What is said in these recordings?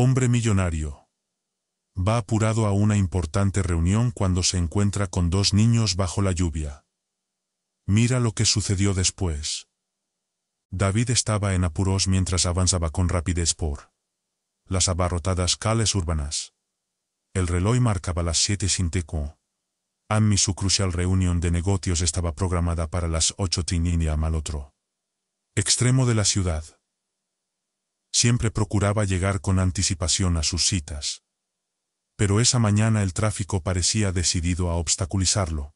Hombre millonario. Va apurado a una importante reunión cuando se encuentra con dos niños bajo la lluvia. Mira lo que sucedió después. David estaba en apuros mientras avanzaba con rapidez por las abarrotadas calles urbanas. El reloj marcaba las siete sin teco. Ami su crucial reunión de negocios estaba programada para las y tinini al otro extremo de la ciudad siempre procuraba llegar con anticipación a sus citas. Pero esa mañana el tráfico parecía decidido a obstaculizarlo.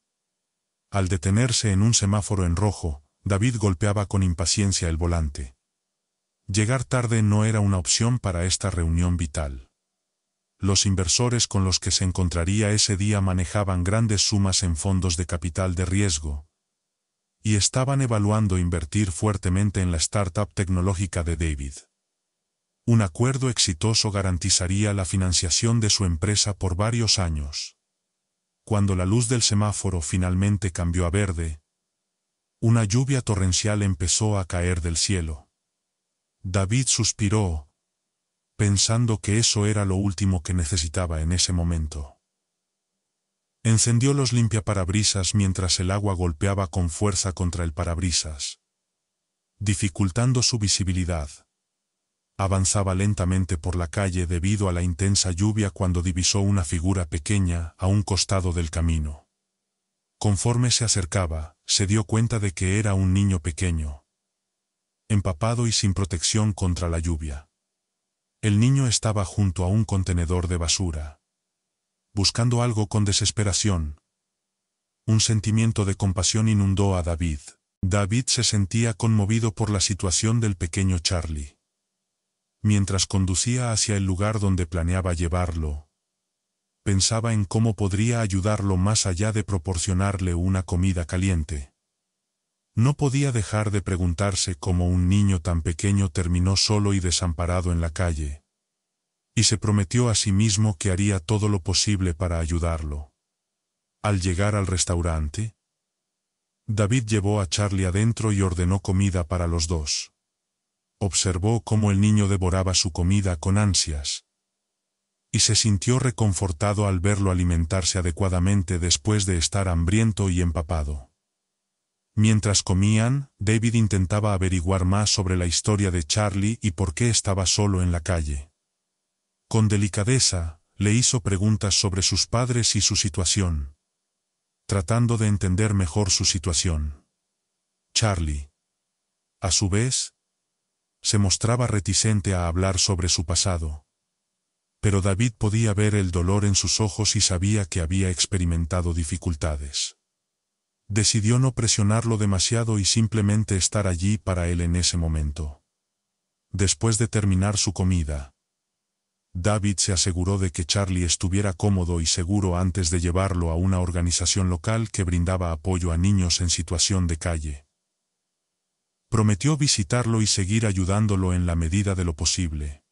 Al detenerse en un semáforo en rojo, David golpeaba con impaciencia el volante. Llegar tarde no era una opción para esta reunión vital. Los inversores con los que se encontraría ese día manejaban grandes sumas en fondos de capital de riesgo, y estaban evaluando invertir fuertemente en la startup tecnológica de David. Un acuerdo exitoso garantizaría la financiación de su empresa por varios años. Cuando la luz del semáforo finalmente cambió a verde, una lluvia torrencial empezó a caer del cielo. David suspiró, pensando que eso era lo último que necesitaba en ese momento. Encendió los limpiaparabrisas mientras el agua golpeaba con fuerza contra el parabrisas, dificultando su visibilidad avanzaba lentamente por la calle debido a la intensa lluvia cuando divisó una figura pequeña a un costado del camino. Conforme se acercaba, se dio cuenta de que era un niño pequeño, empapado y sin protección contra la lluvia. El niño estaba junto a un contenedor de basura, buscando algo con desesperación. Un sentimiento de compasión inundó a David. David se sentía conmovido por la situación del pequeño Charlie. Mientras conducía hacia el lugar donde planeaba llevarlo, pensaba en cómo podría ayudarlo más allá de proporcionarle una comida caliente. No podía dejar de preguntarse cómo un niño tan pequeño terminó solo y desamparado en la calle, y se prometió a sí mismo que haría todo lo posible para ayudarlo. Al llegar al restaurante, David llevó a Charlie adentro y ordenó comida para los dos observó cómo el niño devoraba su comida con ansias. Y se sintió reconfortado al verlo alimentarse adecuadamente después de estar hambriento y empapado. Mientras comían, David intentaba averiguar más sobre la historia de Charlie y por qué estaba solo en la calle. Con delicadeza, le hizo preguntas sobre sus padres y su situación, tratando de entender mejor su situación. Charlie. A su vez, se mostraba reticente a hablar sobre su pasado. Pero David podía ver el dolor en sus ojos y sabía que había experimentado dificultades. Decidió no presionarlo demasiado y simplemente estar allí para él en ese momento. Después de terminar su comida, David se aseguró de que Charlie estuviera cómodo y seguro antes de llevarlo a una organización local que brindaba apoyo a niños en situación de calle prometió visitarlo y seguir ayudándolo en la medida de lo posible.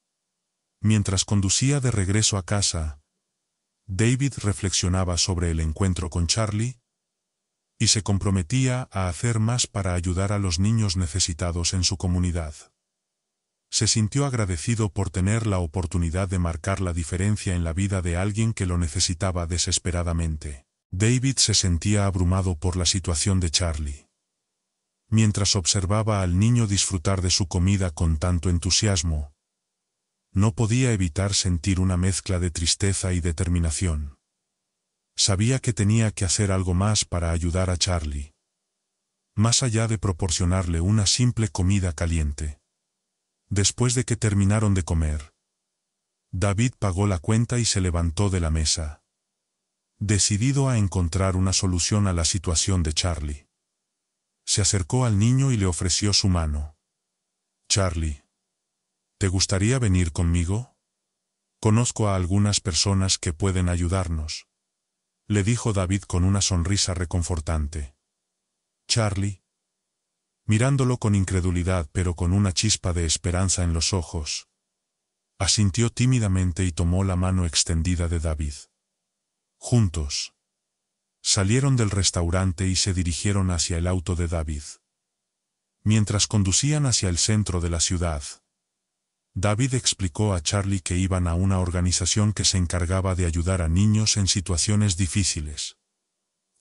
Mientras conducía de regreso a casa, David reflexionaba sobre el encuentro con Charlie y se comprometía a hacer más para ayudar a los niños necesitados en su comunidad. Se sintió agradecido por tener la oportunidad de marcar la diferencia en la vida de alguien que lo necesitaba desesperadamente. David se sentía abrumado por la situación de Charlie mientras observaba al niño disfrutar de su comida con tanto entusiasmo. No podía evitar sentir una mezcla de tristeza y determinación. Sabía que tenía que hacer algo más para ayudar a Charlie. Más allá de proporcionarle una simple comida caliente. Después de que terminaron de comer, David pagó la cuenta y se levantó de la mesa. Decidido a encontrar una solución a la situación de Charlie se acercó al niño y le ofreció su mano. Charlie, ¿te gustaría venir conmigo? Conozco a algunas personas que pueden ayudarnos, le dijo David con una sonrisa reconfortante. Charlie, mirándolo con incredulidad pero con una chispa de esperanza en los ojos, asintió tímidamente y tomó la mano extendida de David. Juntos, Salieron del restaurante y se dirigieron hacia el auto de David. Mientras conducían hacia el centro de la ciudad, David explicó a Charlie que iban a una organización que se encargaba de ayudar a niños en situaciones difíciles,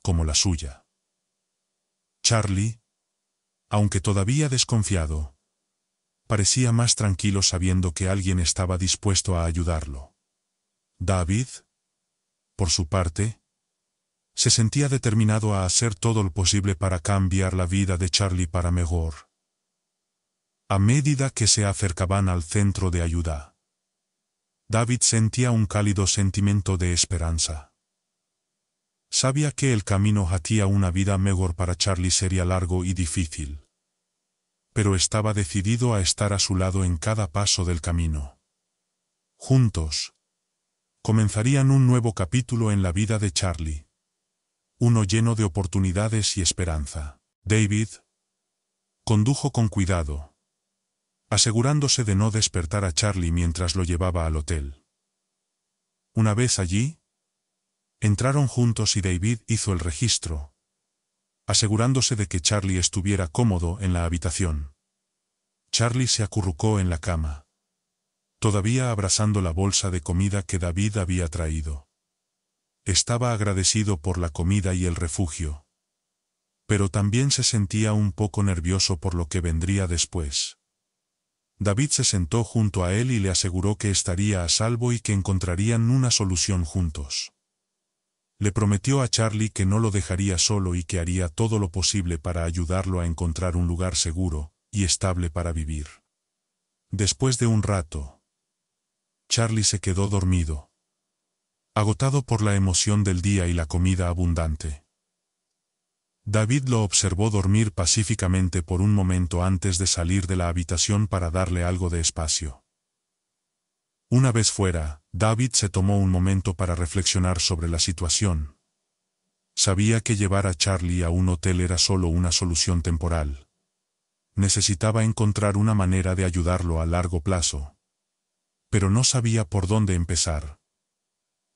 como la suya. Charlie, aunque todavía desconfiado, parecía más tranquilo sabiendo que alguien estaba dispuesto a ayudarlo. David, por su parte, se sentía determinado a hacer todo lo posible para cambiar la vida de Charlie para mejor. A medida que se acercaban al centro de ayuda, David sentía un cálido sentimiento de esperanza. Sabía que el camino hacia una vida mejor para Charlie sería largo y difícil. Pero estaba decidido a estar a su lado en cada paso del camino. Juntos, comenzarían un nuevo capítulo en la vida de Charlie uno lleno de oportunidades y esperanza. David condujo con cuidado, asegurándose de no despertar a Charlie mientras lo llevaba al hotel. Una vez allí, entraron juntos y David hizo el registro, asegurándose de que Charlie estuviera cómodo en la habitación. Charlie se acurrucó en la cama, todavía abrazando la bolsa de comida que David había traído estaba agradecido por la comida y el refugio. Pero también se sentía un poco nervioso por lo que vendría después. David se sentó junto a él y le aseguró que estaría a salvo y que encontrarían una solución juntos. Le prometió a Charlie que no lo dejaría solo y que haría todo lo posible para ayudarlo a encontrar un lugar seguro y estable para vivir. Después de un rato, Charlie se quedó dormido agotado por la emoción del día y la comida abundante. David lo observó dormir pacíficamente por un momento antes de salir de la habitación para darle algo de espacio. Una vez fuera, David se tomó un momento para reflexionar sobre la situación. Sabía que llevar a Charlie a un hotel era solo una solución temporal. Necesitaba encontrar una manera de ayudarlo a largo plazo. Pero no sabía por dónde empezar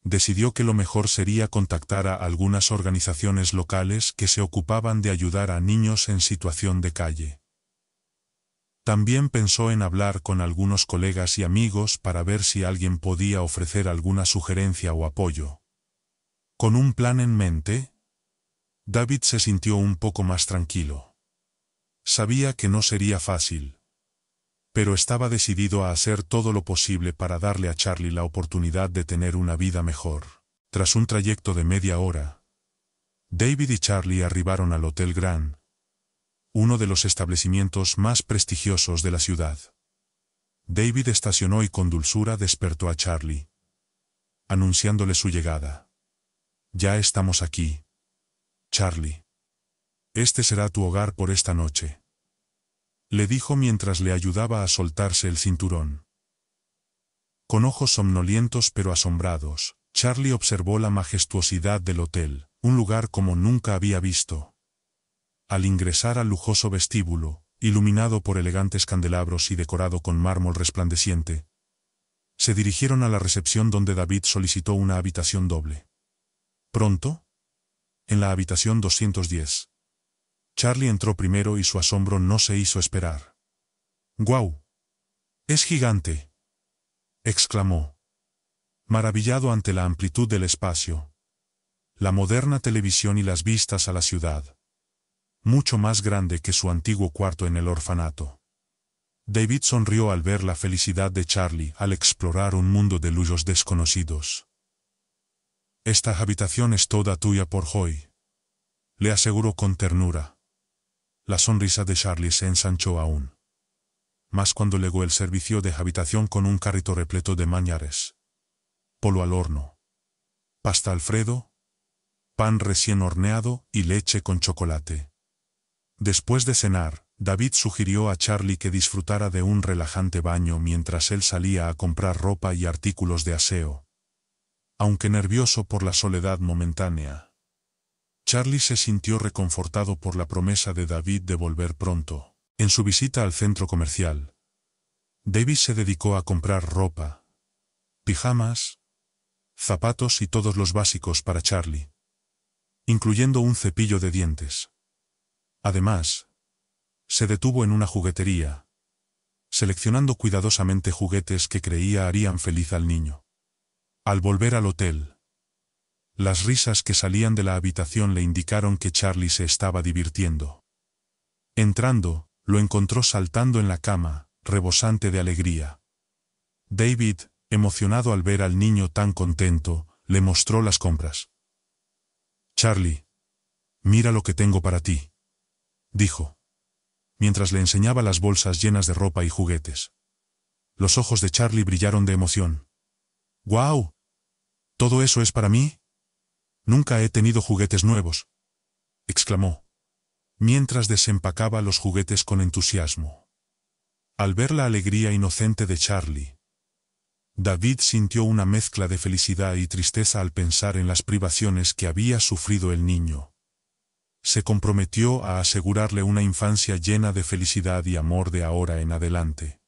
decidió que lo mejor sería contactar a algunas organizaciones locales que se ocupaban de ayudar a niños en situación de calle. También pensó en hablar con algunos colegas y amigos para ver si alguien podía ofrecer alguna sugerencia o apoyo. Con un plan en mente, David se sintió un poco más tranquilo. Sabía que no sería fácil, pero estaba decidido a hacer todo lo posible para darle a Charlie la oportunidad de tener una vida mejor. Tras un trayecto de media hora, David y Charlie arribaron al Hotel Grand, uno de los establecimientos más prestigiosos de la ciudad. David estacionó y con dulzura despertó a Charlie, anunciándole su llegada. Ya estamos aquí. Charlie. Este será tu hogar por esta noche le dijo mientras le ayudaba a soltarse el cinturón. Con ojos somnolientos pero asombrados, Charlie observó la majestuosidad del hotel, un lugar como nunca había visto. Al ingresar al lujoso vestíbulo, iluminado por elegantes candelabros y decorado con mármol resplandeciente, se dirigieron a la recepción donde David solicitó una habitación doble. Pronto, en la habitación 210, Charlie entró primero y su asombro no se hizo esperar. ¡Guau! ¡Es gigante! exclamó. Maravillado ante la amplitud del espacio. La moderna televisión y las vistas a la ciudad. Mucho más grande que su antiguo cuarto en el orfanato. David sonrió al ver la felicidad de Charlie al explorar un mundo de lujos desconocidos. Esta habitación es toda tuya por hoy. Le aseguró con ternura. La sonrisa de Charlie se ensanchó aún. Más cuando legó el servicio de habitación con un carrito repleto de mañares. Polo al horno. Pasta Alfredo. Pan recién horneado y leche con chocolate. Después de cenar, David sugirió a Charlie que disfrutara de un relajante baño mientras él salía a comprar ropa y artículos de aseo. Aunque nervioso por la soledad momentánea, Charlie se sintió reconfortado por la promesa de David de volver pronto. En su visita al centro comercial, Davis se dedicó a comprar ropa, pijamas, zapatos y todos los básicos para Charlie, incluyendo un cepillo de dientes. Además, se detuvo en una juguetería, seleccionando cuidadosamente juguetes que creía harían feliz al niño. Al volver al hotel, las risas que salían de la habitación le indicaron que Charlie se estaba divirtiendo. Entrando, lo encontró saltando en la cama, rebosante de alegría. David, emocionado al ver al niño tan contento, le mostró las compras. Charlie, mira lo que tengo para ti, dijo, mientras le enseñaba las bolsas llenas de ropa y juguetes. Los ojos de Charlie brillaron de emoción. ¡Guau! ¿Todo eso es para mí? Nunca he tenido juguetes nuevos, exclamó, mientras desempacaba los juguetes con entusiasmo. Al ver la alegría inocente de Charlie, David sintió una mezcla de felicidad y tristeza al pensar en las privaciones que había sufrido el niño. Se comprometió a asegurarle una infancia llena de felicidad y amor de ahora en adelante.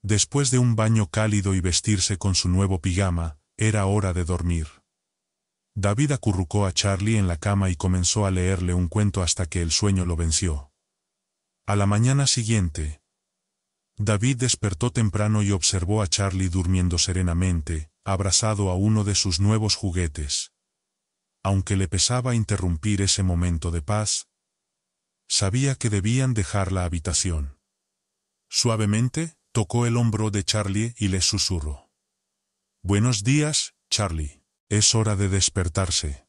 Después de un baño cálido y vestirse con su nuevo pijama, era hora de dormir. David acurrucó a Charlie en la cama y comenzó a leerle un cuento hasta que el sueño lo venció. A la mañana siguiente, David despertó temprano y observó a Charlie durmiendo serenamente, abrazado a uno de sus nuevos juguetes. Aunque le pesaba interrumpir ese momento de paz, sabía que debían dejar la habitación. Suavemente, tocó el hombro de Charlie y le susurró. Buenos días, Charlie. Es hora de despertarse.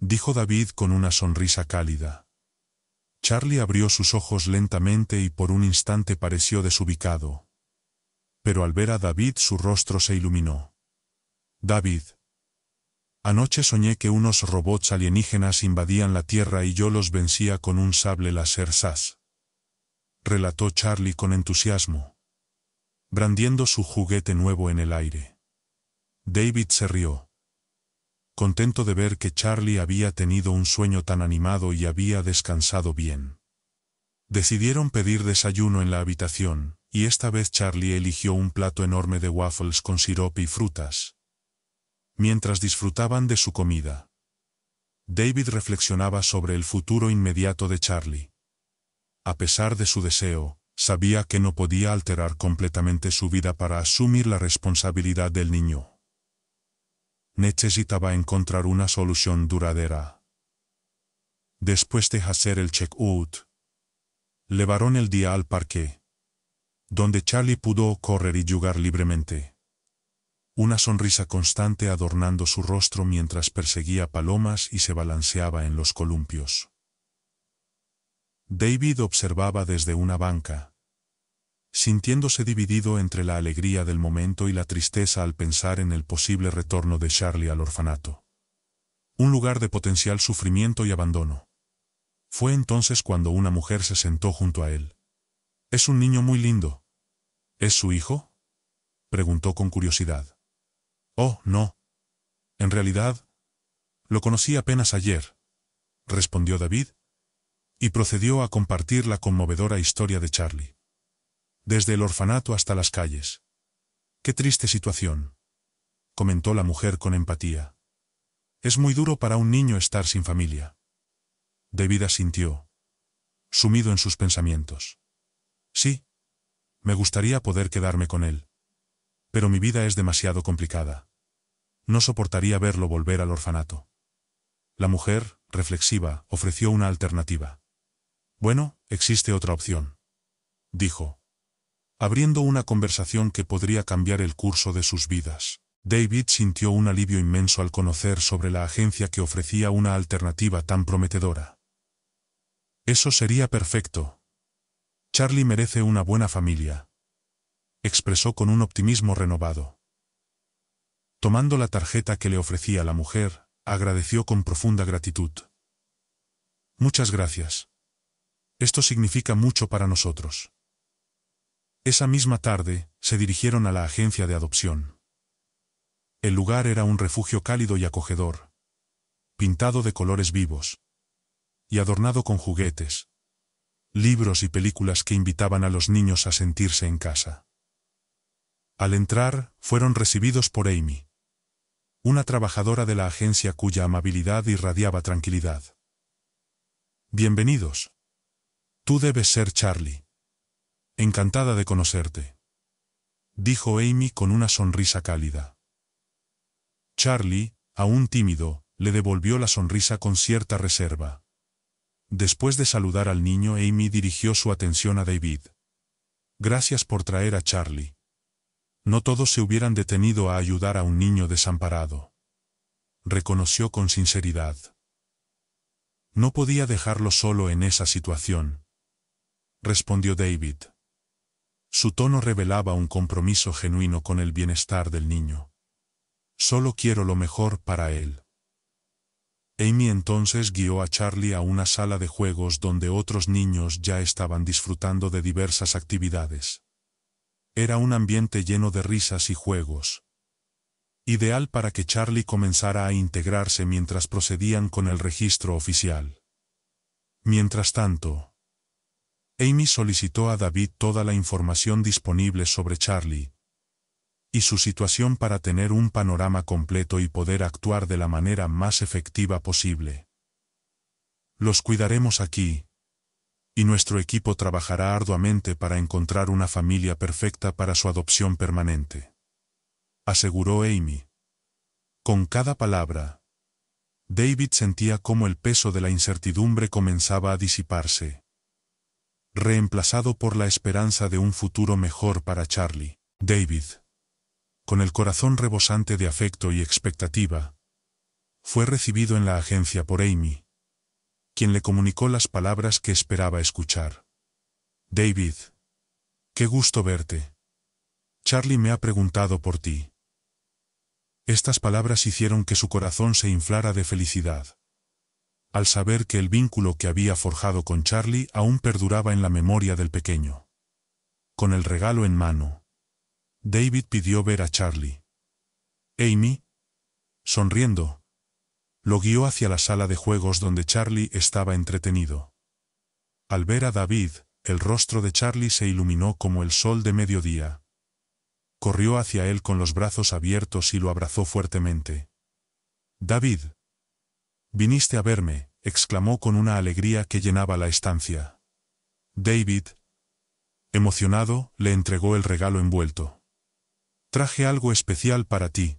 Dijo David con una sonrisa cálida. Charlie abrió sus ojos lentamente y por un instante pareció desubicado. Pero al ver a David su rostro se iluminó. David. Anoche soñé que unos robots alienígenas invadían la Tierra y yo los vencía con un sable láser SAS. Relató Charlie con entusiasmo. Brandiendo su juguete nuevo en el aire. David se rió contento de ver que Charlie había tenido un sueño tan animado y había descansado bien. Decidieron pedir desayuno en la habitación, y esta vez Charlie eligió un plato enorme de waffles con sirope y frutas. Mientras disfrutaban de su comida, David reflexionaba sobre el futuro inmediato de Charlie. A pesar de su deseo, sabía que no podía alterar completamente su vida para asumir la responsabilidad del niño necesitaba encontrar una solución duradera. Después de hacer el check-out, levaron el día al parque, donde Charlie pudo correr y jugar libremente. Una sonrisa constante adornando su rostro mientras perseguía palomas y se balanceaba en los columpios. David observaba desde una banca, sintiéndose dividido entre la alegría del momento y la tristeza al pensar en el posible retorno de Charlie al orfanato. Un lugar de potencial sufrimiento y abandono. Fue entonces cuando una mujer se sentó junto a él. Es un niño muy lindo. ¿Es su hijo? preguntó con curiosidad. Oh, no. En realidad, lo conocí apenas ayer, respondió David, y procedió a compartir la conmovedora historia de Charlie desde el orfanato hasta las calles. Qué triste situación, comentó la mujer con empatía. Es muy duro para un niño estar sin familia. David sintió, sumido en sus pensamientos. Sí, me gustaría poder quedarme con él. Pero mi vida es demasiado complicada. No soportaría verlo volver al orfanato. La mujer, reflexiva, ofreció una alternativa. Bueno, existe otra opción. Dijo abriendo una conversación que podría cambiar el curso de sus vidas. David sintió un alivio inmenso al conocer sobre la agencia que ofrecía una alternativa tan prometedora. Eso sería perfecto. Charlie merece una buena familia. Expresó con un optimismo renovado. Tomando la tarjeta que le ofrecía la mujer, agradeció con profunda gratitud. Muchas gracias. Esto significa mucho para nosotros. Esa misma tarde, se dirigieron a la agencia de adopción. El lugar era un refugio cálido y acogedor, pintado de colores vivos, y adornado con juguetes, libros y películas que invitaban a los niños a sentirse en casa. Al entrar, fueron recibidos por Amy, una trabajadora de la agencia cuya amabilidad irradiaba tranquilidad. Bienvenidos. Tú debes ser Charlie. Encantada de conocerte. Dijo Amy con una sonrisa cálida. Charlie, aún tímido, le devolvió la sonrisa con cierta reserva. Después de saludar al niño, Amy dirigió su atención a David. Gracias por traer a Charlie. No todos se hubieran detenido a ayudar a un niño desamparado. Reconoció con sinceridad. No podía dejarlo solo en esa situación. Respondió David. Su tono revelaba un compromiso genuino con el bienestar del niño. Solo quiero lo mejor para él. Amy entonces guió a Charlie a una sala de juegos donde otros niños ya estaban disfrutando de diversas actividades. Era un ambiente lleno de risas y juegos. Ideal para que Charlie comenzara a integrarse mientras procedían con el registro oficial. Mientras tanto, Amy solicitó a David toda la información disponible sobre Charlie y su situación para tener un panorama completo y poder actuar de la manera más efectiva posible. Los cuidaremos aquí, y nuestro equipo trabajará arduamente para encontrar una familia perfecta para su adopción permanente. Aseguró Amy. Con cada palabra, David sentía cómo el peso de la incertidumbre comenzaba a disiparse reemplazado por la esperanza de un futuro mejor para Charlie. David, con el corazón rebosante de afecto y expectativa, fue recibido en la agencia por Amy, quien le comunicó las palabras que esperaba escuchar. David, qué gusto verte. Charlie me ha preguntado por ti. Estas palabras hicieron que su corazón se inflara de felicidad al saber que el vínculo que había forjado con Charlie aún perduraba en la memoria del pequeño. Con el regalo en mano, David pidió ver a Charlie. Amy, sonriendo, lo guió hacia la sala de juegos donde Charlie estaba entretenido. Al ver a David, el rostro de Charlie se iluminó como el sol de mediodía. Corrió hacia él con los brazos abiertos y lo abrazó fuertemente. David, Viniste a verme, exclamó con una alegría que llenaba la estancia. David, emocionado, le entregó el regalo envuelto. Traje algo especial para ti,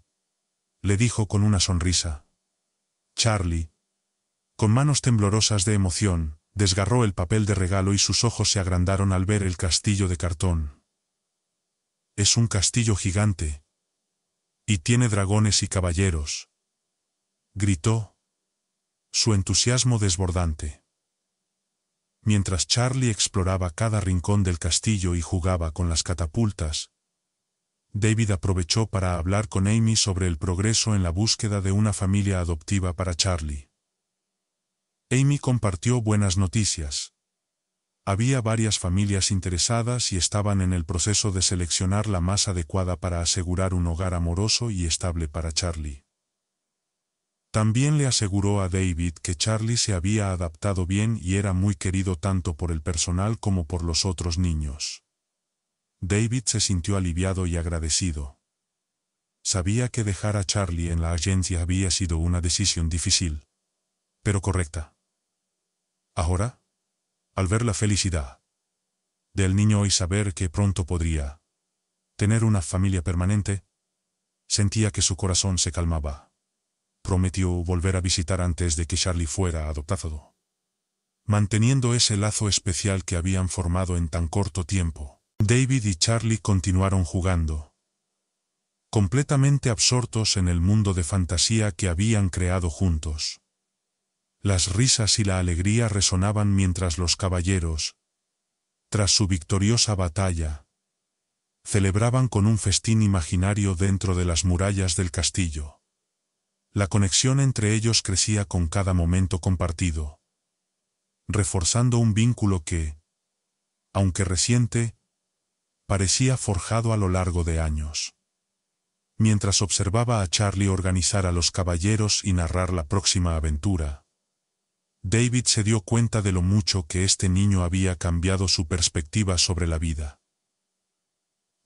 le dijo con una sonrisa. Charlie, con manos temblorosas de emoción, desgarró el papel de regalo y sus ojos se agrandaron al ver el castillo de cartón. Es un castillo gigante. Y tiene dragones y caballeros. Gritó, su entusiasmo desbordante. Mientras Charlie exploraba cada rincón del castillo y jugaba con las catapultas, David aprovechó para hablar con Amy sobre el progreso en la búsqueda de una familia adoptiva para Charlie. Amy compartió buenas noticias. Había varias familias interesadas y estaban en el proceso de seleccionar la más adecuada para asegurar un hogar amoroso y estable para Charlie. También le aseguró a David que Charlie se había adaptado bien y era muy querido tanto por el personal como por los otros niños. David se sintió aliviado y agradecido. Sabía que dejar a Charlie en la agencia había sido una decisión difícil, pero correcta. Ahora, al ver la felicidad del niño y saber que pronto podría tener una familia permanente, sentía que su corazón se calmaba prometió volver a visitar antes de que Charlie fuera adoptado. Manteniendo ese lazo especial que habían formado en tan corto tiempo, David y Charlie continuaron jugando, completamente absortos en el mundo de fantasía que habían creado juntos. Las risas y la alegría resonaban mientras los caballeros, tras su victoriosa batalla, celebraban con un festín imaginario dentro de las murallas del castillo. La conexión entre ellos crecía con cada momento compartido, reforzando un vínculo que, aunque reciente, parecía forjado a lo largo de años. Mientras observaba a Charlie organizar a los caballeros y narrar la próxima aventura, David se dio cuenta de lo mucho que este niño había cambiado su perspectiva sobre la vida.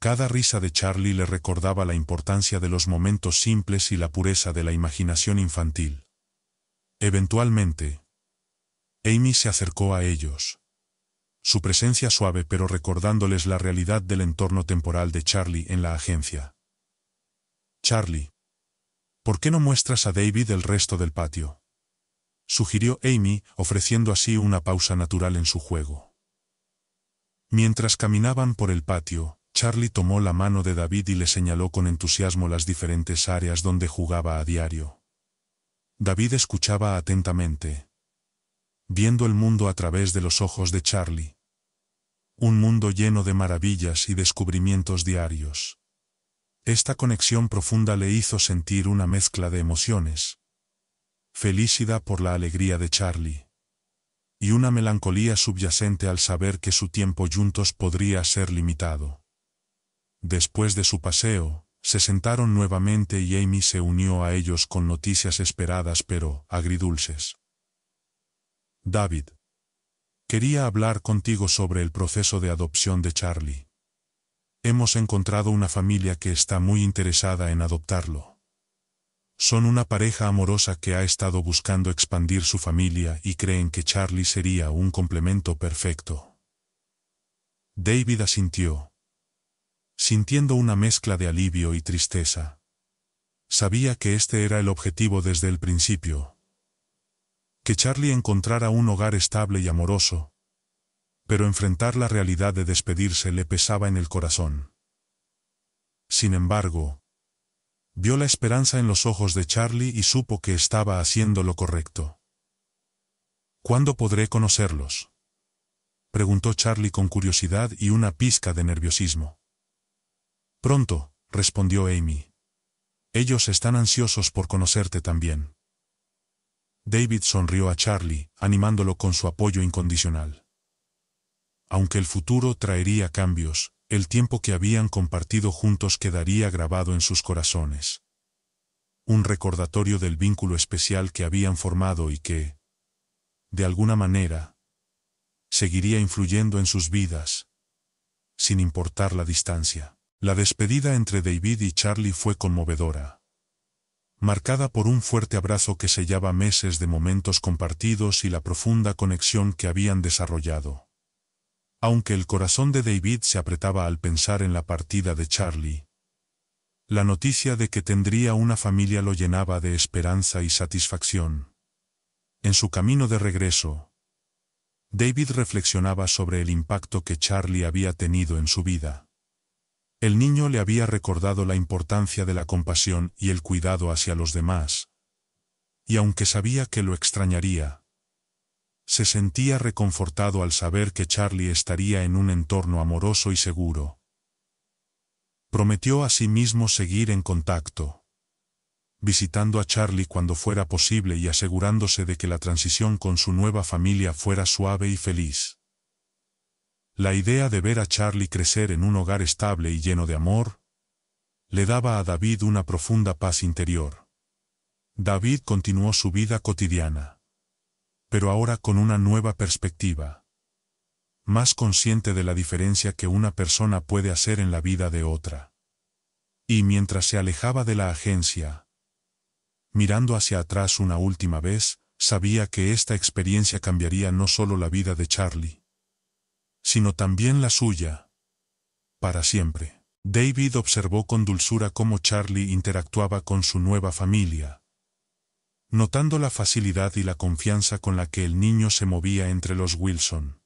Cada risa de Charlie le recordaba la importancia de los momentos simples y la pureza de la imaginación infantil. Eventualmente, Amy se acercó a ellos. Su presencia suave pero recordándoles la realidad del entorno temporal de Charlie en la agencia. Charlie, ¿por qué no muestras a David el resto del patio? Sugirió Amy, ofreciendo así una pausa natural en su juego. Mientras caminaban por el patio, Charlie tomó la mano de David y le señaló con entusiasmo las diferentes áreas donde jugaba a diario. David escuchaba atentamente, viendo el mundo a través de los ojos de Charlie. Un mundo lleno de maravillas y descubrimientos diarios. Esta conexión profunda le hizo sentir una mezcla de emociones. Felicidad por la alegría de Charlie. Y una melancolía subyacente al saber que su tiempo juntos podría ser limitado. Después de su paseo, se sentaron nuevamente y Amy se unió a ellos con noticias esperadas pero agridulces. David. Quería hablar contigo sobre el proceso de adopción de Charlie. Hemos encontrado una familia que está muy interesada en adoptarlo. Son una pareja amorosa que ha estado buscando expandir su familia y creen que Charlie sería un complemento perfecto. David asintió sintiendo una mezcla de alivio y tristeza. Sabía que este era el objetivo desde el principio. Que Charlie encontrara un hogar estable y amoroso. Pero enfrentar la realidad de despedirse le pesaba en el corazón. Sin embargo, vio la esperanza en los ojos de Charlie y supo que estaba haciendo lo correcto. ¿Cuándo podré conocerlos? preguntó Charlie con curiosidad y una pizca de nerviosismo. Pronto, respondió Amy. Ellos están ansiosos por conocerte también. David sonrió a Charlie, animándolo con su apoyo incondicional. Aunque el futuro traería cambios, el tiempo que habían compartido juntos quedaría grabado en sus corazones. Un recordatorio del vínculo especial que habían formado y que, de alguna manera, seguiría influyendo en sus vidas, sin importar la distancia. La despedida entre David y Charlie fue conmovedora. Marcada por un fuerte abrazo que sellaba meses de momentos compartidos y la profunda conexión que habían desarrollado. Aunque el corazón de David se apretaba al pensar en la partida de Charlie, la noticia de que tendría una familia lo llenaba de esperanza y satisfacción. En su camino de regreso, David reflexionaba sobre el impacto que Charlie había tenido en su vida el niño le había recordado la importancia de la compasión y el cuidado hacia los demás. Y aunque sabía que lo extrañaría, se sentía reconfortado al saber que Charlie estaría en un entorno amoroso y seguro. Prometió a sí mismo seguir en contacto, visitando a Charlie cuando fuera posible y asegurándose de que la transición con su nueva familia fuera suave y feliz. La idea de ver a Charlie crecer en un hogar estable y lleno de amor, le daba a David una profunda paz interior. David continuó su vida cotidiana. Pero ahora con una nueva perspectiva. Más consciente de la diferencia que una persona puede hacer en la vida de otra. Y mientras se alejaba de la agencia, mirando hacia atrás una última vez, sabía que esta experiencia cambiaría no solo la vida de Charlie, sino también la suya. Para siempre. David observó con dulzura cómo Charlie interactuaba con su nueva familia, notando la facilidad y la confianza con la que el niño se movía entre los Wilson.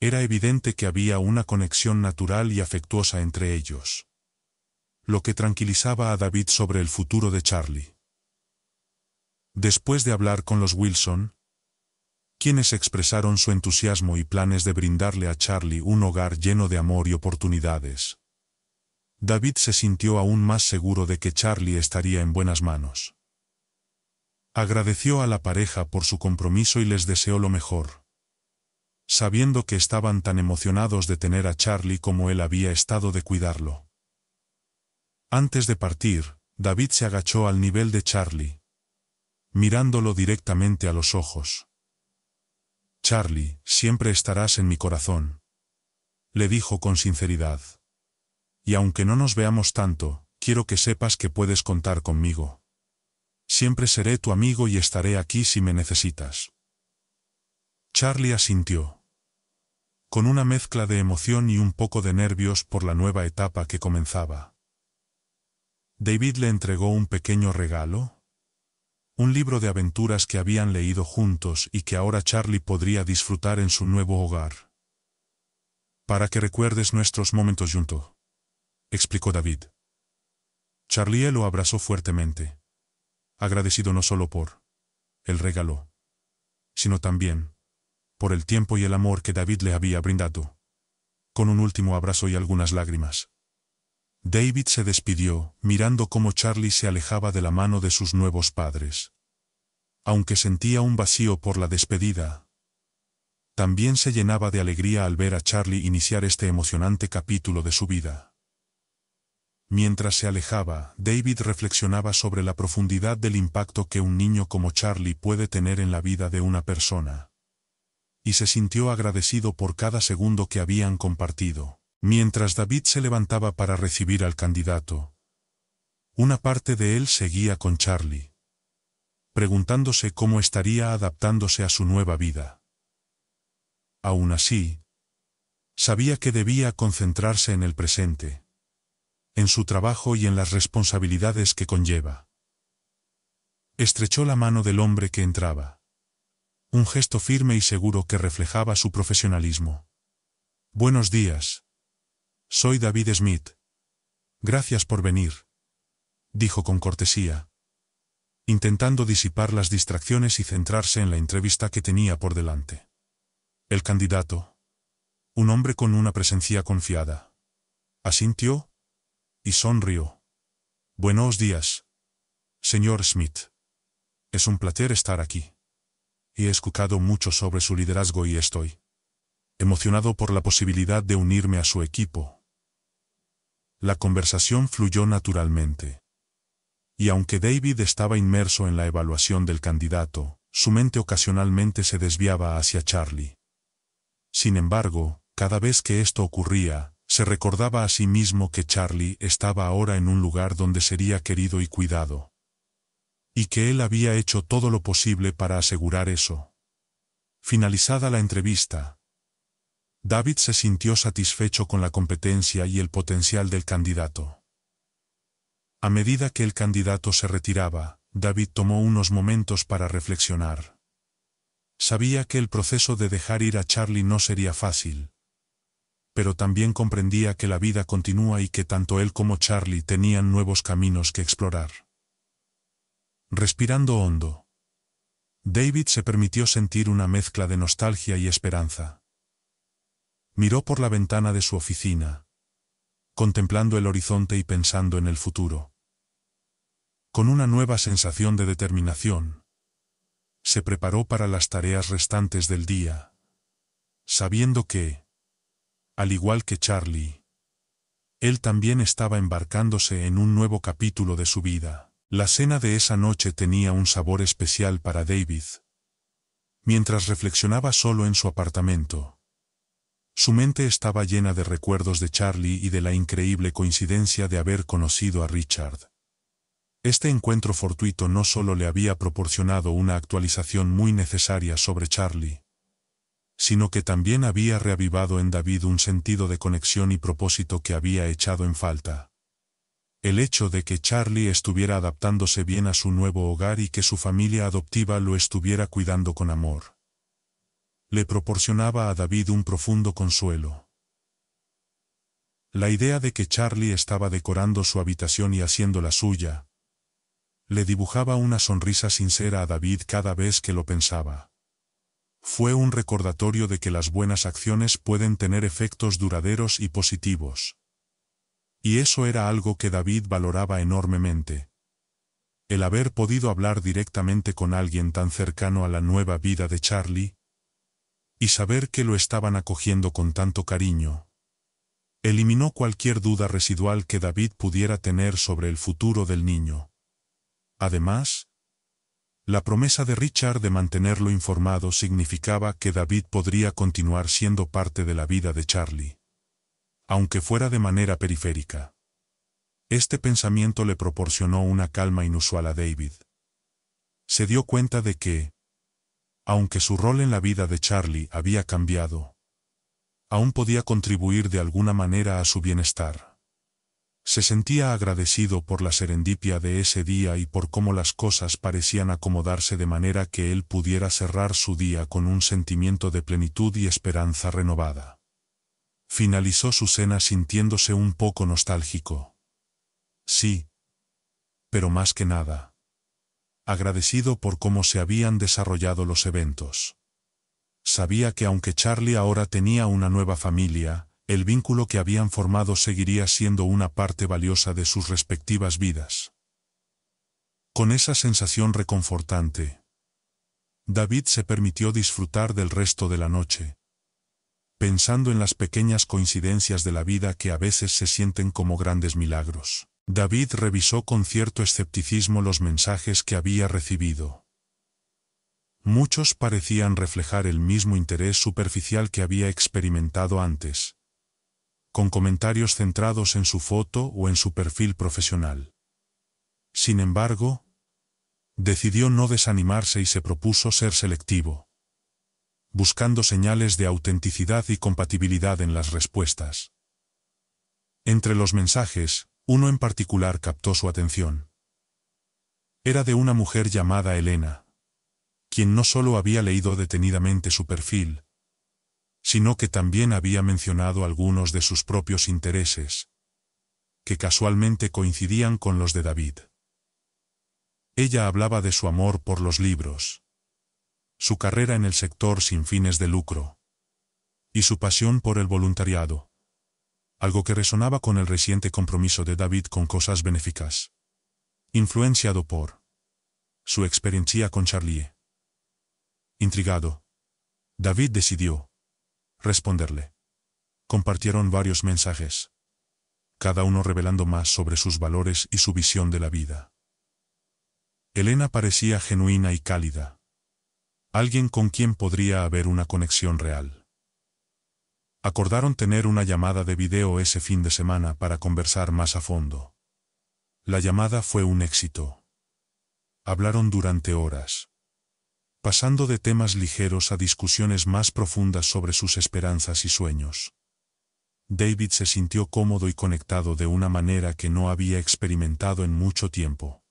Era evidente que había una conexión natural y afectuosa entre ellos, lo que tranquilizaba a David sobre el futuro de Charlie. Después de hablar con los Wilson, quienes expresaron su entusiasmo y planes de brindarle a Charlie un hogar lleno de amor y oportunidades. David se sintió aún más seguro de que Charlie estaría en buenas manos. Agradeció a la pareja por su compromiso y les deseó lo mejor. Sabiendo que estaban tan emocionados de tener a Charlie como él había estado de cuidarlo. Antes de partir, David se agachó al nivel de Charlie, mirándolo directamente a los ojos. Charlie, siempre estarás en mi corazón. Le dijo con sinceridad. Y aunque no nos veamos tanto, quiero que sepas que puedes contar conmigo. Siempre seré tu amigo y estaré aquí si me necesitas. Charlie asintió. Con una mezcla de emoción y un poco de nervios por la nueva etapa que comenzaba. David le entregó un pequeño regalo, un libro de aventuras que habían leído juntos y que ahora Charlie podría disfrutar en su nuevo hogar. Para que recuerdes nuestros momentos juntos, explicó David. Charlie lo abrazó fuertemente, agradecido no solo por el regalo, sino también por el tiempo y el amor que David le había brindado. Con un último abrazo y algunas lágrimas, David se despidió, mirando cómo Charlie se alejaba de la mano de sus nuevos padres. Aunque sentía un vacío por la despedida, también se llenaba de alegría al ver a Charlie iniciar este emocionante capítulo de su vida. Mientras se alejaba, David reflexionaba sobre la profundidad del impacto que un niño como Charlie puede tener en la vida de una persona. Y se sintió agradecido por cada segundo que habían compartido. Mientras David se levantaba para recibir al candidato, una parte de él seguía con Charlie, preguntándose cómo estaría adaptándose a su nueva vida. Aún así, sabía que debía concentrarse en el presente, en su trabajo y en las responsabilidades que conlleva. Estrechó la mano del hombre que entraba, un gesto firme y seguro que reflejaba su profesionalismo. Buenos días, soy David Smith. Gracias por venir, dijo con cortesía, intentando disipar las distracciones y centrarse en la entrevista que tenía por delante. El candidato, un hombre con una presencia confiada, asintió y sonrió. Buenos días, señor Smith. Es un placer estar aquí. he escuchado mucho sobre su liderazgo y estoy emocionado por la posibilidad de unirme a su equipo la conversación fluyó naturalmente. Y aunque David estaba inmerso en la evaluación del candidato, su mente ocasionalmente se desviaba hacia Charlie. Sin embargo, cada vez que esto ocurría, se recordaba a sí mismo que Charlie estaba ahora en un lugar donde sería querido y cuidado. Y que él había hecho todo lo posible para asegurar eso. Finalizada la entrevista, David se sintió satisfecho con la competencia y el potencial del candidato. A medida que el candidato se retiraba, David tomó unos momentos para reflexionar. Sabía que el proceso de dejar ir a Charlie no sería fácil. Pero también comprendía que la vida continúa y que tanto él como Charlie tenían nuevos caminos que explorar. Respirando hondo, David se permitió sentir una mezcla de nostalgia y esperanza. Miró por la ventana de su oficina, contemplando el horizonte y pensando en el futuro. Con una nueva sensación de determinación, se preparó para las tareas restantes del día, sabiendo que, al igual que Charlie, él también estaba embarcándose en un nuevo capítulo de su vida. La cena de esa noche tenía un sabor especial para David. Mientras reflexionaba solo en su apartamento, su mente estaba llena de recuerdos de Charlie y de la increíble coincidencia de haber conocido a Richard. Este encuentro fortuito no solo le había proporcionado una actualización muy necesaria sobre Charlie, sino que también había reavivado en David un sentido de conexión y propósito que había echado en falta. El hecho de que Charlie estuviera adaptándose bien a su nuevo hogar y que su familia adoptiva lo estuviera cuidando con amor le proporcionaba a David un profundo consuelo. La idea de que Charlie estaba decorando su habitación y haciendo la suya, le dibujaba una sonrisa sincera a David cada vez que lo pensaba. Fue un recordatorio de que las buenas acciones pueden tener efectos duraderos y positivos. Y eso era algo que David valoraba enormemente. El haber podido hablar directamente con alguien tan cercano a la nueva vida de Charlie, y saber que lo estaban acogiendo con tanto cariño. Eliminó cualquier duda residual que David pudiera tener sobre el futuro del niño. Además, la promesa de Richard de mantenerlo informado significaba que David podría continuar siendo parte de la vida de Charlie, aunque fuera de manera periférica. Este pensamiento le proporcionó una calma inusual a David. Se dio cuenta de que, aunque su rol en la vida de Charlie había cambiado, aún podía contribuir de alguna manera a su bienestar. Se sentía agradecido por la serendipia de ese día y por cómo las cosas parecían acomodarse de manera que él pudiera cerrar su día con un sentimiento de plenitud y esperanza renovada. Finalizó su cena sintiéndose un poco nostálgico. Sí. Pero más que nada agradecido por cómo se habían desarrollado los eventos. Sabía que aunque Charlie ahora tenía una nueva familia, el vínculo que habían formado seguiría siendo una parte valiosa de sus respectivas vidas. Con esa sensación reconfortante, David se permitió disfrutar del resto de la noche, pensando en las pequeñas coincidencias de la vida que a veces se sienten como grandes milagros. David revisó con cierto escepticismo los mensajes que había recibido. Muchos parecían reflejar el mismo interés superficial que había experimentado antes, con comentarios centrados en su foto o en su perfil profesional. Sin embargo, decidió no desanimarse y se propuso ser selectivo, buscando señales de autenticidad y compatibilidad en las respuestas. Entre los mensajes, uno en particular captó su atención. Era de una mujer llamada Elena, quien no solo había leído detenidamente su perfil, sino que también había mencionado algunos de sus propios intereses, que casualmente coincidían con los de David. Ella hablaba de su amor por los libros, su carrera en el sector sin fines de lucro, y su pasión por el voluntariado algo que resonaba con el reciente compromiso de David con cosas benéficas. Influenciado por su experiencia con Charlie. Intrigado, David decidió responderle. Compartieron varios mensajes, cada uno revelando más sobre sus valores y su visión de la vida. Elena parecía genuina y cálida, alguien con quien podría haber una conexión real acordaron tener una llamada de video ese fin de semana para conversar más a fondo. La llamada fue un éxito. Hablaron durante horas. Pasando de temas ligeros a discusiones más profundas sobre sus esperanzas y sueños. David se sintió cómodo y conectado de una manera que no había experimentado en mucho tiempo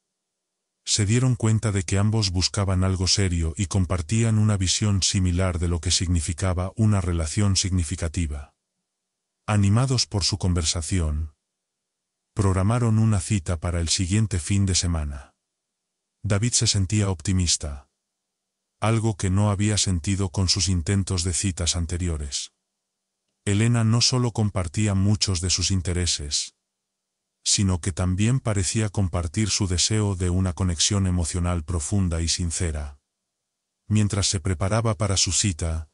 se dieron cuenta de que ambos buscaban algo serio y compartían una visión similar de lo que significaba una relación significativa. Animados por su conversación, programaron una cita para el siguiente fin de semana. David se sentía optimista, algo que no había sentido con sus intentos de citas anteriores. Elena no solo compartía muchos de sus intereses, sino que también parecía compartir su deseo de una conexión emocional profunda y sincera. Mientras se preparaba para su cita,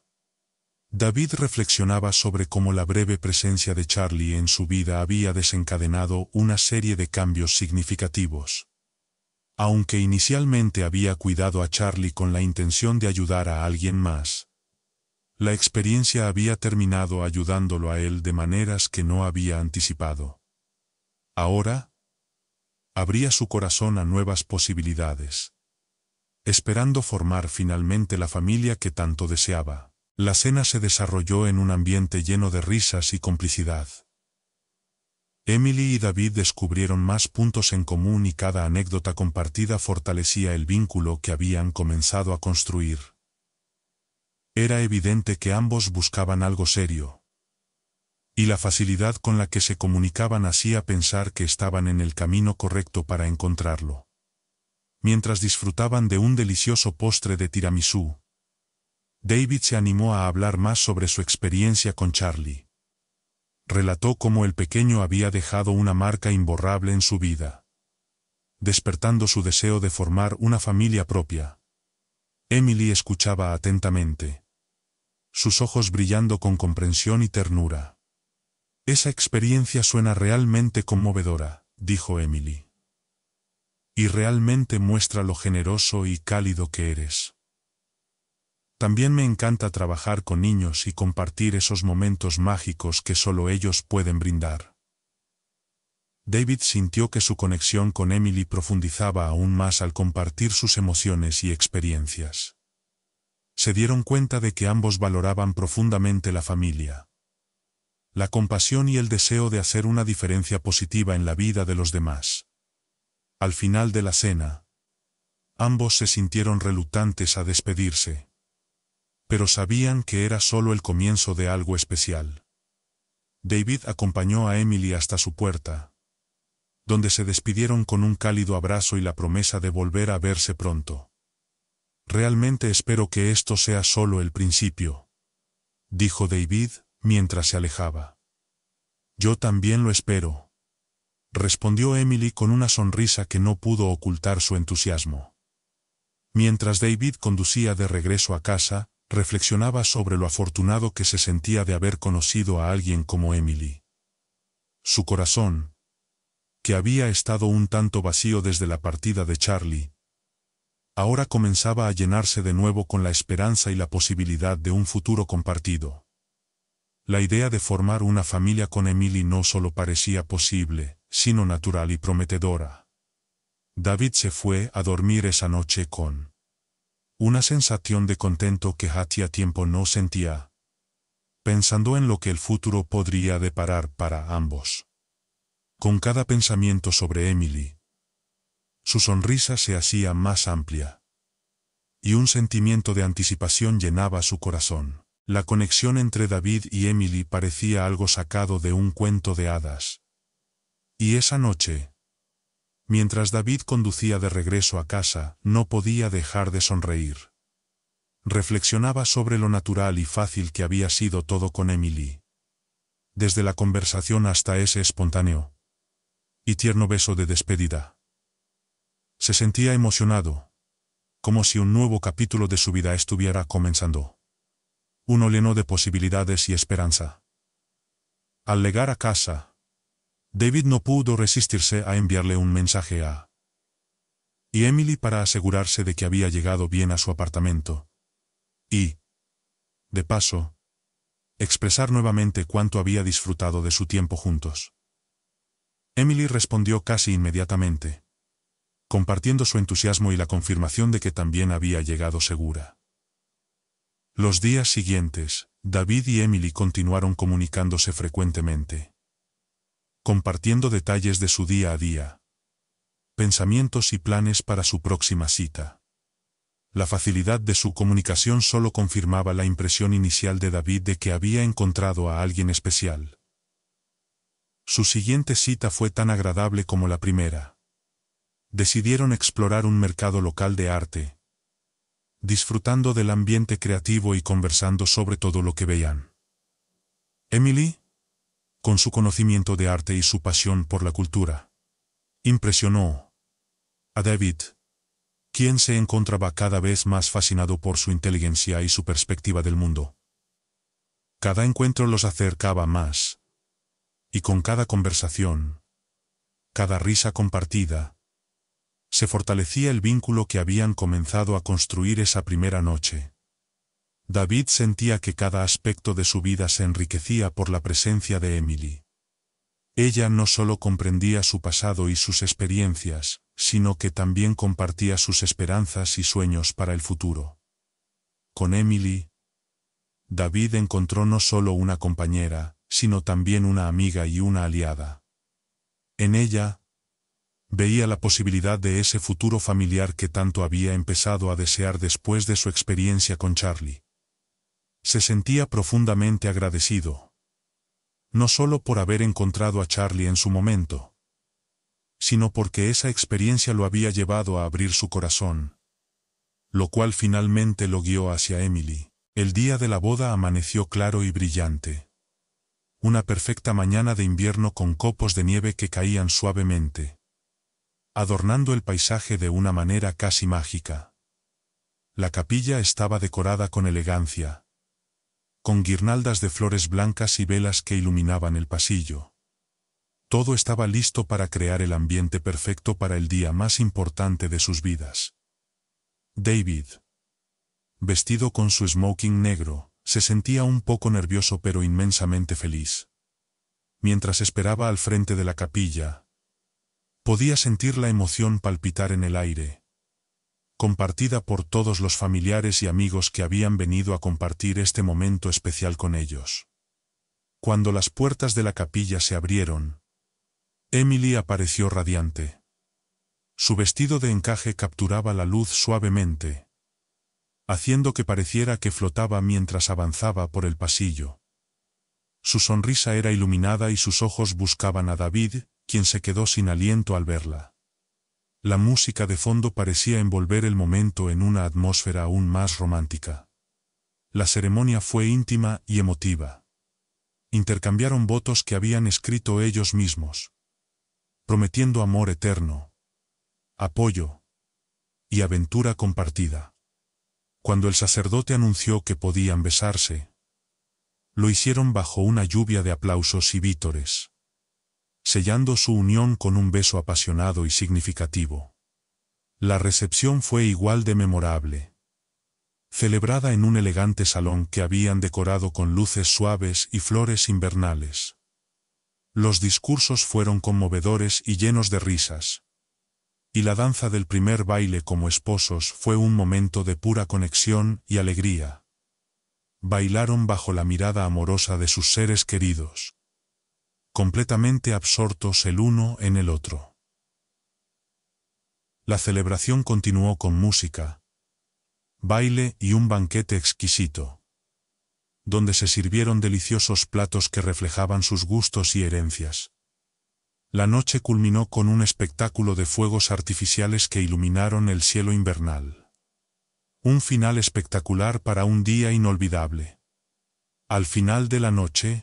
David reflexionaba sobre cómo la breve presencia de Charlie en su vida había desencadenado una serie de cambios significativos. Aunque inicialmente había cuidado a Charlie con la intención de ayudar a alguien más, la experiencia había terminado ayudándolo a él de maneras que no había anticipado. Ahora, abría su corazón a nuevas posibilidades, esperando formar finalmente la familia que tanto deseaba. La cena se desarrolló en un ambiente lleno de risas y complicidad. Emily y David descubrieron más puntos en común y cada anécdota compartida fortalecía el vínculo que habían comenzado a construir. Era evidente que ambos buscaban algo serio, y la facilidad con la que se comunicaban hacía pensar que estaban en el camino correcto para encontrarlo. Mientras disfrutaban de un delicioso postre de tiramisú, David se animó a hablar más sobre su experiencia con Charlie. Relató cómo el pequeño había dejado una marca imborrable en su vida, despertando su deseo de formar una familia propia. Emily escuchaba atentamente, sus ojos brillando con comprensión y ternura. Esa experiencia suena realmente conmovedora, dijo Emily. Y realmente muestra lo generoso y cálido que eres. También me encanta trabajar con niños y compartir esos momentos mágicos que solo ellos pueden brindar. David sintió que su conexión con Emily profundizaba aún más al compartir sus emociones y experiencias. Se dieron cuenta de que ambos valoraban profundamente la familia, la compasión y el deseo de hacer una diferencia positiva en la vida de los demás. Al final de la cena, ambos se sintieron relutantes a despedirse, pero sabían que era solo el comienzo de algo especial. David acompañó a Emily hasta su puerta, donde se despidieron con un cálido abrazo y la promesa de volver a verse pronto. Realmente espero que esto sea solo el principio, dijo David, mientras se alejaba. Yo también lo espero, respondió Emily con una sonrisa que no pudo ocultar su entusiasmo. Mientras David conducía de regreso a casa, reflexionaba sobre lo afortunado que se sentía de haber conocido a alguien como Emily. Su corazón, que había estado un tanto vacío desde la partida de Charlie, ahora comenzaba a llenarse de nuevo con la esperanza y la posibilidad de un futuro compartido. La idea de formar una familia con Emily no solo parecía posible, sino natural y prometedora. David se fue a dormir esa noche con una sensación de contento que a tiempo no sentía, pensando en lo que el futuro podría deparar para ambos. Con cada pensamiento sobre Emily, su sonrisa se hacía más amplia, y un sentimiento de anticipación llenaba su corazón. La conexión entre David y Emily parecía algo sacado de un cuento de hadas. Y esa noche, mientras David conducía de regreso a casa, no podía dejar de sonreír. Reflexionaba sobre lo natural y fácil que había sido todo con Emily. Desde la conversación hasta ese espontáneo y tierno beso de despedida. Se sentía emocionado, como si un nuevo capítulo de su vida estuviera comenzando uno lleno de posibilidades y esperanza. Al llegar a casa, David no pudo resistirse a enviarle un mensaje a y Emily para asegurarse de que había llegado bien a su apartamento. Y, de paso, expresar nuevamente cuánto había disfrutado de su tiempo juntos. Emily respondió casi inmediatamente, compartiendo su entusiasmo y la confirmación de que también había llegado segura. Los días siguientes, David y Emily continuaron comunicándose frecuentemente, compartiendo detalles de su día a día, pensamientos y planes para su próxima cita. La facilidad de su comunicación solo confirmaba la impresión inicial de David de que había encontrado a alguien especial. Su siguiente cita fue tan agradable como la primera. Decidieron explorar un mercado local de arte, disfrutando del ambiente creativo y conversando sobre todo lo que veían. Emily, con su conocimiento de arte y su pasión por la cultura, impresionó a David, quien se encontraba cada vez más fascinado por su inteligencia y su perspectiva del mundo. Cada encuentro los acercaba más, y con cada conversación, cada risa compartida, se fortalecía el vínculo que habían comenzado a construir esa primera noche. David sentía que cada aspecto de su vida se enriquecía por la presencia de Emily. Ella no solo comprendía su pasado y sus experiencias, sino que también compartía sus esperanzas y sueños para el futuro. Con Emily, David encontró no solo una compañera, sino también una amiga y una aliada. En ella, Veía la posibilidad de ese futuro familiar que tanto había empezado a desear después de su experiencia con Charlie. Se sentía profundamente agradecido. No solo por haber encontrado a Charlie en su momento, sino porque esa experiencia lo había llevado a abrir su corazón, lo cual finalmente lo guió hacia Emily. El día de la boda amaneció claro y brillante. Una perfecta mañana de invierno con copos de nieve que caían suavemente adornando el paisaje de una manera casi mágica. La capilla estaba decorada con elegancia, con guirnaldas de flores blancas y velas que iluminaban el pasillo. Todo estaba listo para crear el ambiente perfecto para el día más importante de sus vidas. David, vestido con su smoking negro, se sentía un poco nervioso pero inmensamente feliz. Mientras esperaba al frente de la capilla, Podía sentir la emoción palpitar en el aire, compartida por todos los familiares y amigos que habían venido a compartir este momento especial con ellos. Cuando las puertas de la capilla se abrieron, Emily apareció radiante. Su vestido de encaje capturaba la luz suavemente, haciendo que pareciera que flotaba mientras avanzaba por el pasillo. Su sonrisa era iluminada y sus ojos buscaban a David, quien se quedó sin aliento al verla. La música de fondo parecía envolver el momento en una atmósfera aún más romántica. La ceremonia fue íntima y emotiva. Intercambiaron votos que habían escrito ellos mismos, prometiendo amor eterno, apoyo y aventura compartida. Cuando el sacerdote anunció que podían besarse, lo hicieron bajo una lluvia de aplausos y vítores sellando su unión con un beso apasionado y significativo. La recepción fue igual de memorable. Celebrada en un elegante salón que habían decorado con luces suaves y flores invernales. Los discursos fueron conmovedores y llenos de risas. Y la danza del primer baile como esposos fue un momento de pura conexión y alegría. Bailaron bajo la mirada amorosa de sus seres queridos completamente absortos el uno en el otro. La celebración continuó con música, baile y un banquete exquisito, donde se sirvieron deliciosos platos que reflejaban sus gustos y herencias. La noche culminó con un espectáculo de fuegos artificiales que iluminaron el cielo invernal. Un final espectacular para un día inolvidable. Al final de la noche,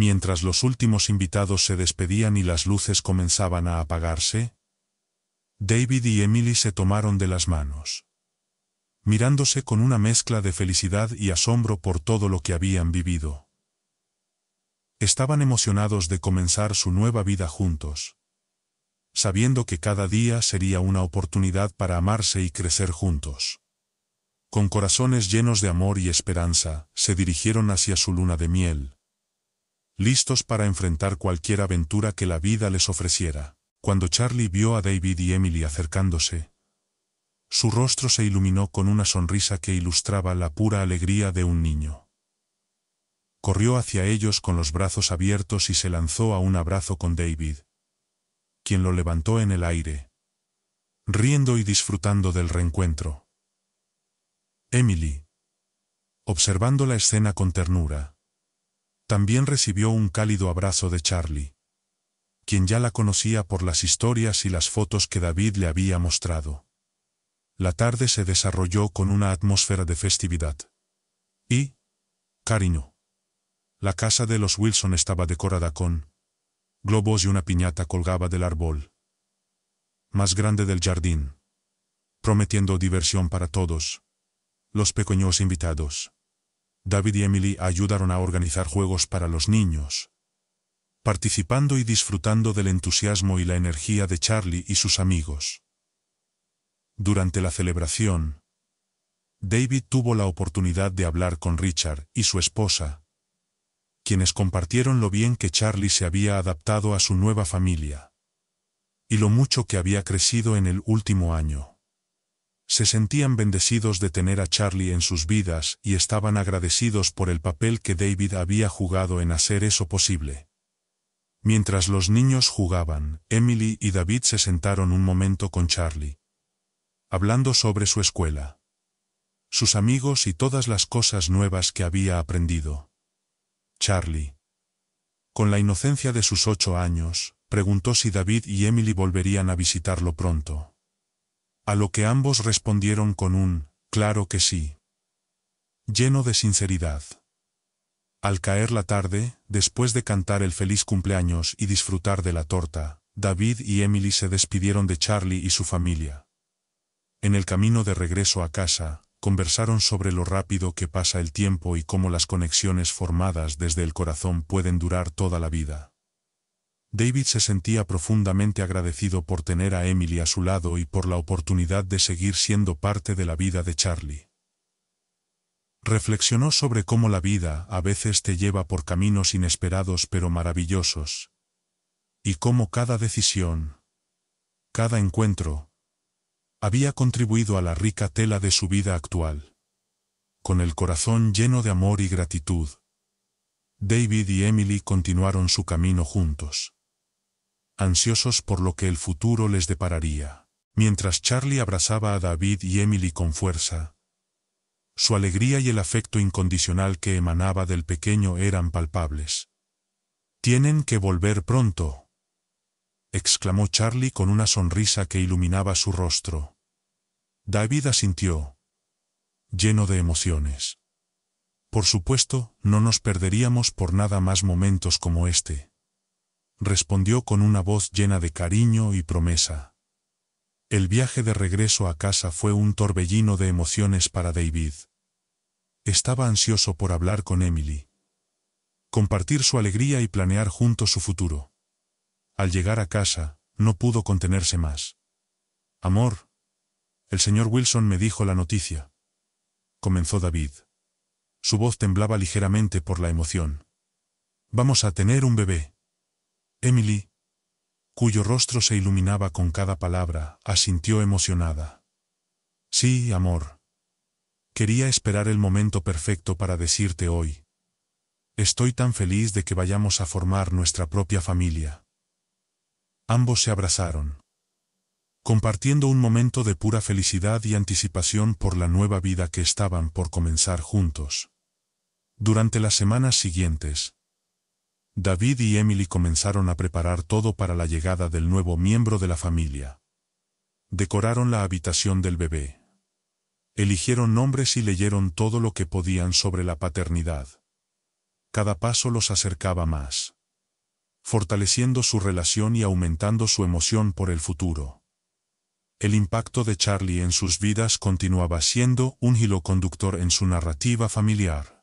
mientras los últimos invitados se despedían y las luces comenzaban a apagarse? David y Emily se tomaron de las manos, mirándose con una mezcla de felicidad y asombro por todo lo que habían vivido. Estaban emocionados de comenzar su nueva vida juntos, sabiendo que cada día sería una oportunidad para amarse y crecer juntos. Con corazones llenos de amor y esperanza, se dirigieron hacia su luna de miel, listos para enfrentar cualquier aventura que la vida les ofreciera. Cuando Charlie vio a David y Emily acercándose, su rostro se iluminó con una sonrisa que ilustraba la pura alegría de un niño. Corrió hacia ellos con los brazos abiertos y se lanzó a un abrazo con David, quien lo levantó en el aire, riendo y disfrutando del reencuentro. Emily, observando la escena con ternura, también recibió un cálido abrazo de Charlie, quien ya la conocía por las historias y las fotos que David le había mostrado. La tarde se desarrolló con una atmósfera de festividad. Y, cariño, la casa de los Wilson estaba decorada con globos y una piñata colgaba del árbol más grande del jardín, prometiendo diversión para todos los pequeños invitados. David y Emily ayudaron a organizar juegos para los niños, participando y disfrutando del entusiasmo y la energía de Charlie y sus amigos. Durante la celebración, David tuvo la oportunidad de hablar con Richard y su esposa, quienes compartieron lo bien que Charlie se había adaptado a su nueva familia y lo mucho que había crecido en el último año se sentían bendecidos de tener a Charlie en sus vidas y estaban agradecidos por el papel que David había jugado en hacer eso posible. Mientras los niños jugaban, Emily y David se sentaron un momento con Charlie, hablando sobre su escuela, sus amigos y todas las cosas nuevas que había aprendido. Charlie, con la inocencia de sus ocho años, preguntó si David y Emily volverían a visitarlo pronto. A lo que ambos respondieron con un, claro que sí. Lleno de sinceridad. Al caer la tarde, después de cantar el feliz cumpleaños y disfrutar de la torta, David y Emily se despidieron de Charlie y su familia. En el camino de regreso a casa, conversaron sobre lo rápido que pasa el tiempo y cómo las conexiones formadas desde el corazón pueden durar toda la vida. David se sentía profundamente agradecido por tener a Emily a su lado y por la oportunidad de seguir siendo parte de la vida de Charlie. Reflexionó sobre cómo la vida a veces te lleva por caminos inesperados pero maravillosos. Y cómo cada decisión, cada encuentro, había contribuido a la rica tela de su vida actual. Con el corazón lleno de amor y gratitud, David y Emily continuaron su camino juntos ansiosos por lo que el futuro les depararía. Mientras Charlie abrazaba a David y Emily con fuerza, su alegría y el afecto incondicional que emanaba del pequeño eran palpables. Tienen que volver pronto, exclamó Charlie con una sonrisa que iluminaba su rostro. David asintió, lleno de emociones. Por supuesto, no nos perderíamos por nada más momentos como este respondió con una voz llena de cariño y promesa. El viaje de regreso a casa fue un torbellino de emociones para David. Estaba ansioso por hablar con Emily. Compartir su alegría y planear juntos su futuro. Al llegar a casa, no pudo contenerse más. Amor. El señor Wilson me dijo la noticia. Comenzó David. Su voz temblaba ligeramente por la emoción. Vamos a tener un bebé. Emily, cuyo rostro se iluminaba con cada palabra, asintió emocionada. Sí, amor. Quería esperar el momento perfecto para decirte hoy. Estoy tan feliz de que vayamos a formar nuestra propia familia. Ambos se abrazaron, compartiendo un momento de pura felicidad y anticipación por la nueva vida que estaban por comenzar juntos. Durante las semanas siguientes, David y Emily comenzaron a preparar todo para la llegada del nuevo miembro de la familia. Decoraron la habitación del bebé. Eligieron nombres y leyeron todo lo que podían sobre la paternidad. Cada paso los acercaba más. Fortaleciendo su relación y aumentando su emoción por el futuro. El impacto de Charlie en sus vidas continuaba siendo un hilo conductor en su narrativa familiar.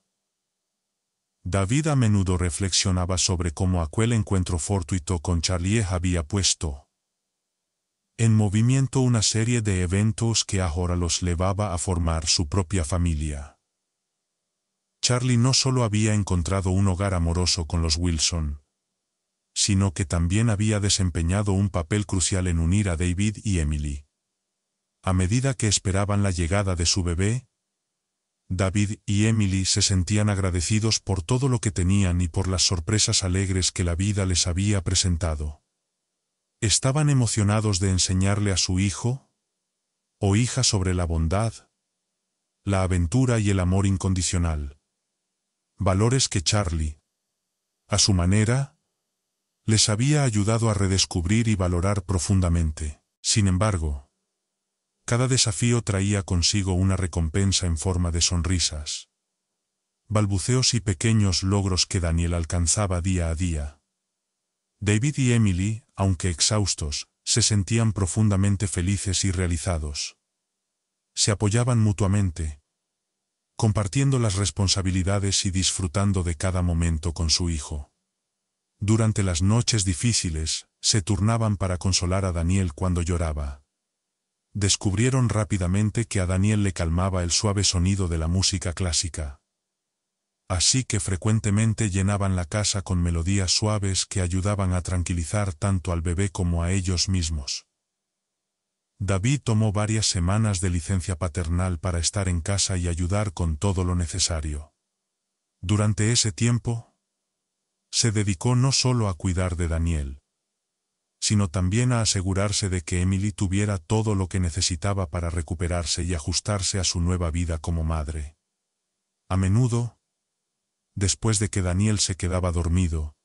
David a menudo reflexionaba sobre cómo aquel encuentro fortuito con Charlie había puesto en movimiento una serie de eventos que ahora los llevaba a formar su propia familia. Charlie no solo había encontrado un hogar amoroso con los Wilson, sino que también había desempeñado un papel crucial en unir a David y Emily. A medida que esperaban la llegada de su bebé, David y Emily se sentían agradecidos por todo lo que tenían y por las sorpresas alegres que la vida les había presentado. Estaban emocionados de enseñarle a su hijo o hija sobre la bondad, la aventura y el amor incondicional. Valores que Charlie, a su manera, les había ayudado a redescubrir y valorar profundamente. Sin embargo, cada desafío traía consigo una recompensa en forma de sonrisas. Balbuceos y pequeños logros que Daniel alcanzaba día a día. David y Emily, aunque exhaustos, se sentían profundamente felices y realizados. Se apoyaban mutuamente, compartiendo las responsabilidades y disfrutando de cada momento con su hijo. Durante las noches difíciles, se turnaban para consolar a Daniel cuando lloraba descubrieron rápidamente que a Daniel le calmaba el suave sonido de la música clásica. Así que frecuentemente llenaban la casa con melodías suaves que ayudaban a tranquilizar tanto al bebé como a ellos mismos. David tomó varias semanas de licencia paternal para estar en casa y ayudar con todo lo necesario. Durante ese tiempo, se dedicó no solo a cuidar de Daniel, sino también a asegurarse de que Emily tuviera todo lo que necesitaba para recuperarse y ajustarse a su nueva vida como madre. A menudo, después de que Daniel se quedaba dormido,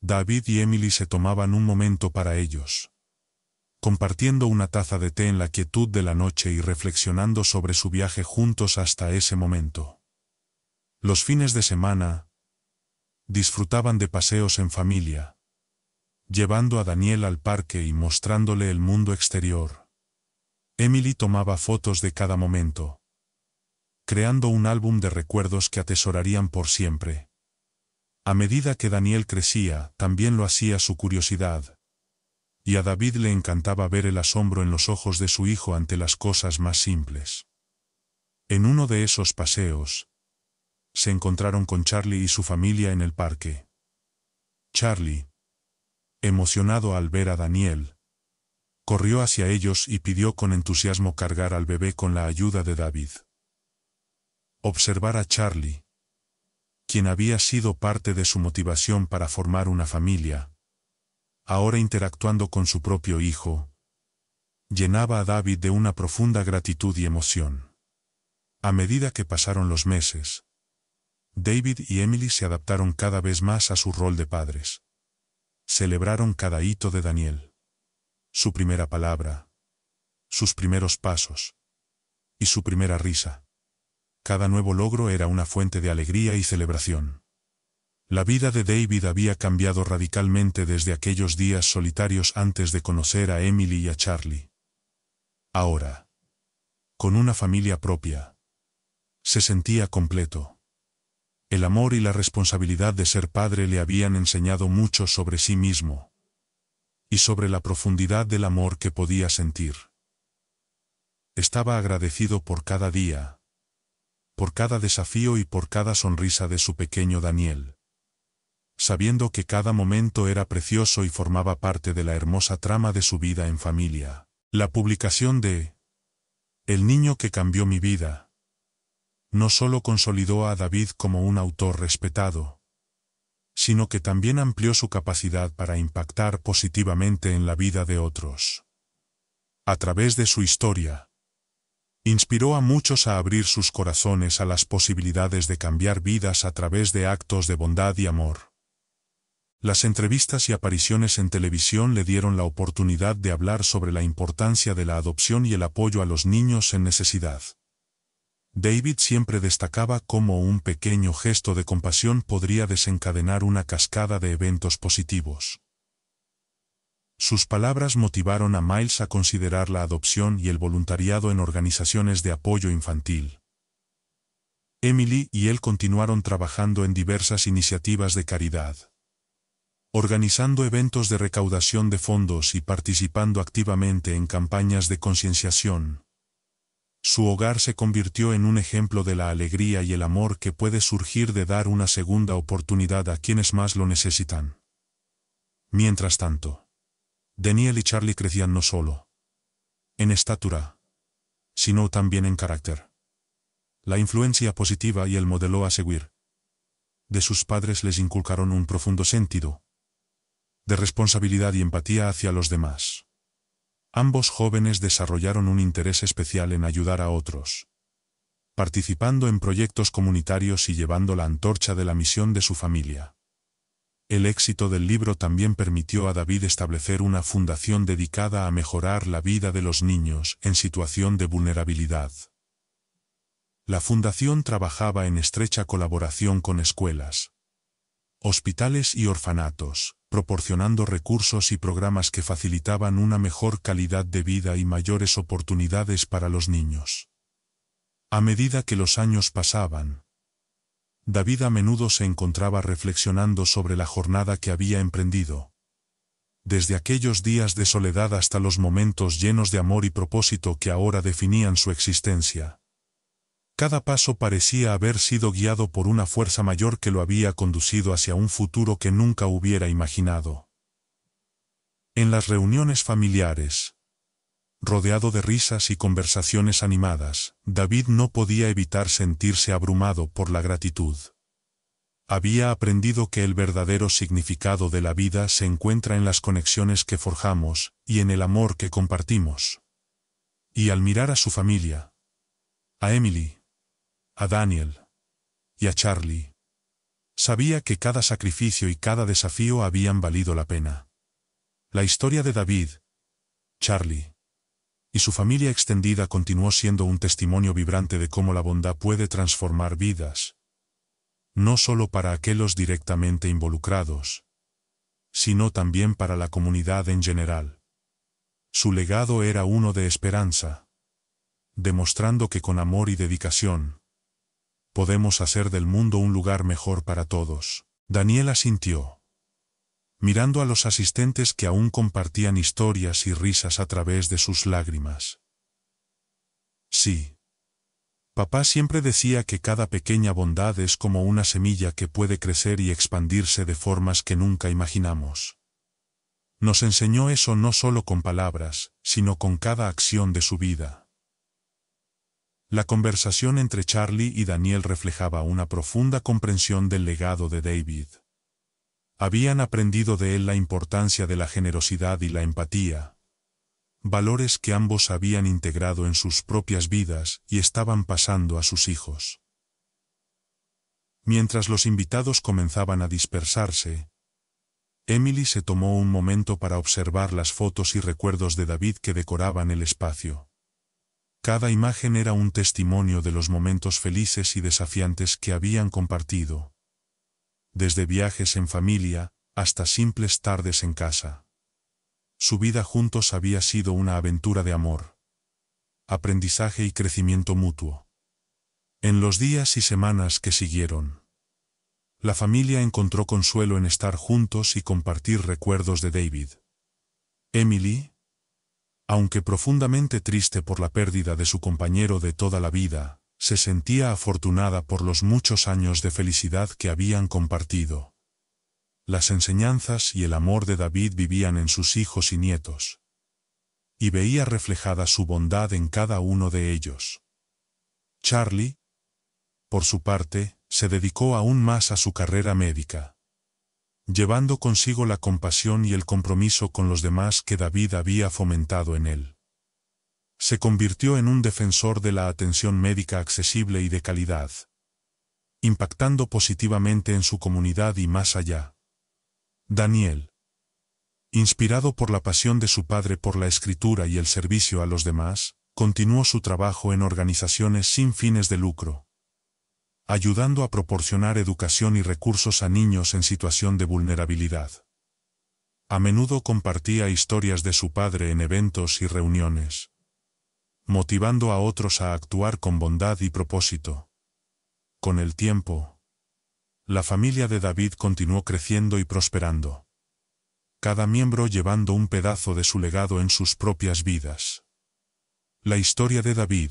David y Emily se tomaban un momento para ellos, compartiendo una taza de té en la quietud de la noche y reflexionando sobre su viaje juntos hasta ese momento. Los fines de semana, disfrutaban de paseos en familia, llevando a Daniel al parque y mostrándole el mundo exterior. Emily tomaba fotos de cada momento, creando un álbum de recuerdos que atesorarían por siempre. A medida que Daniel crecía, también lo hacía su curiosidad. Y a David le encantaba ver el asombro en los ojos de su hijo ante las cosas más simples. En uno de esos paseos, se encontraron con Charlie y su familia en el parque. Charlie, emocionado al ver a Daniel. Corrió hacia ellos y pidió con entusiasmo cargar al bebé con la ayuda de David. Observar a Charlie, quien había sido parte de su motivación para formar una familia, ahora interactuando con su propio hijo, llenaba a David de una profunda gratitud y emoción. A medida que pasaron los meses, David y Emily se adaptaron cada vez más a su rol de padres celebraron cada hito de Daniel. Su primera palabra, sus primeros pasos y su primera risa. Cada nuevo logro era una fuente de alegría y celebración. La vida de David había cambiado radicalmente desde aquellos días solitarios antes de conocer a Emily y a Charlie. Ahora, con una familia propia, se sentía completo. El amor y la responsabilidad de ser padre le habían enseñado mucho sobre sí mismo y sobre la profundidad del amor que podía sentir. Estaba agradecido por cada día, por cada desafío y por cada sonrisa de su pequeño Daniel, sabiendo que cada momento era precioso y formaba parte de la hermosa trama de su vida en familia. La publicación de El niño que cambió mi vida no solo consolidó a David como un autor respetado, sino que también amplió su capacidad para impactar positivamente en la vida de otros. A través de su historia, inspiró a muchos a abrir sus corazones a las posibilidades de cambiar vidas a través de actos de bondad y amor. Las entrevistas y apariciones en televisión le dieron la oportunidad de hablar sobre la importancia de la adopción y el apoyo a los niños en necesidad. David siempre destacaba cómo un pequeño gesto de compasión podría desencadenar una cascada de eventos positivos. Sus palabras motivaron a Miles a considerar la adopción y el voluntariado en organizaciones de apoyo infantil. Emily y él continuaron trabajando en diversas iniciativas de caridad, organizando eventos de recaudación de fondos y participando activamente en campañas de concienciación. Su hogar se convirtió en un ejemplo de la alegría y el amor que puede surgir de dar una segunda oportunidad a quienes más lo necesitan. Mientras tanto, Daniel y Charlie crecían no solo en estatura, sino también en carácter. La influencia positiva y el modelo a seguir de sus padres les inculcaron un profundo sentido de responsabilidad y empatía hacia los demás. Ambos jóvenes desarrollaron un interés especial en ayudar a otros, participando en proyectos comunitarios y llevando la antorcha de la misión de su familia. El éxito del libro también permitió a David establecer una fundación dedicada a mejorar la vida de los niños en situación de vulnerabilidad. La fundación trabajaba en estrecha colaboración con escuelas, hospitales y orfanatos, proporcionando recursos y programas que facilitaban una mejor calidad de vida y mayores oportunidades para los niños. A medida que los años pasaban, David a menudo se encontraba reflexionando sobre la jornada que había emprendido. Desde aquellos días de soledad hasta los momentos llenos de amor y propósito que ahora definían su existencia. Cada paso parecía haber sido guiado por una fuerza mayor que lo había conducido hacia un futuro que nunca hubiera imaginado. En las reuniones familiares, rodeado de risas y conversaciones animadas, David no podía evitar sentirse abrumado por la gratitud. Había aprendido que el verdadero significado de la vida se encuentra en las conexiones que forjamos y en el amor que compartimos. Y al mirar a su familia, a Emily, a Daniel y a Charlie. Sabía que cada sacrificio y cada desafío habían valido la pena. La historia de David, Charlie y su familia extendida continuó siendo un testimonio vibrante de cómo la bondad puede transformar vidas, no solo para aquellos directamente involucrados, sino también para la comunidad en general. Su legado era uno de esperanza, demostrando que con amor y dedicación, podemos hacer del mundo un lugar mejor para todos. Daniela asintió. Mirando a los asistentes que aún compartían historias y risas a través de sus lágrimas. Sí. Papá siempre decía que cada pequeña bondad es como una semilla que puede crecer y expandirse de formas que nunca imaginamos. Nos enseñó eso no solo con palabras, sino con cada acción de su vida. La conversación entre Charlie y Daniel reflejaba una profunda comprensión del legado de David. Habían aprendido de él la importancia de la generosidad y la empatía, valores que ambos habían integrado en sus propias vidas y estaban pasando a sus hijos. Mientras los invitados comenzaban a dispersarse, Emily se tomó un momento para observar las fotos y recuerdos de David que decoraban el espacio. Cada imagen era un testimonio de los momentos felices y desafiantes que habían compartido. Desde viajes en familia, hasta simples tardes en casa. Su vida juntos había sido una aventura de amor, aprendizaje y crecimiento mutuo. En los días y semanas que siguieron, la familia encontró consuelo en estar juntos y compartir recuerdos de David. Emily, aunque profundamente triste por la pérdida de su compañero de toda la vida, se sentía afortunada por los muchos años de felicidad que habían compartido. Las enseñanzas y el amor de David vivían en sus hijos y nietos. Y veía reflejada su bondad en cada uno de ellos. Charlie, por su parte, se dedicó aún más a su carrera médica llevando consigo la compasión y el compromiso con los demás que David había fomentado en él. Se convirtió en un defensor de la atención médica accesible y de calidad, impactando positivamente en su comunidad y más allá. Daniel. Inspirado por la pasión de su padre por la escritura y el servicio a los demás, continuó su trabajo en organizaciones sin fines de lucro ayudando a proporcionar educación y recursos a niños en situación de vulnerabilidad. A menudo compartía historias de su padre en eventos y reuniones, motivando a otros a actuar con bondad y propósito. Con el tiempo, la familia de David continuó creciendo y prosperando, cada miembro llevando un pedazo de su legado en sus propias vidas. La historia de David,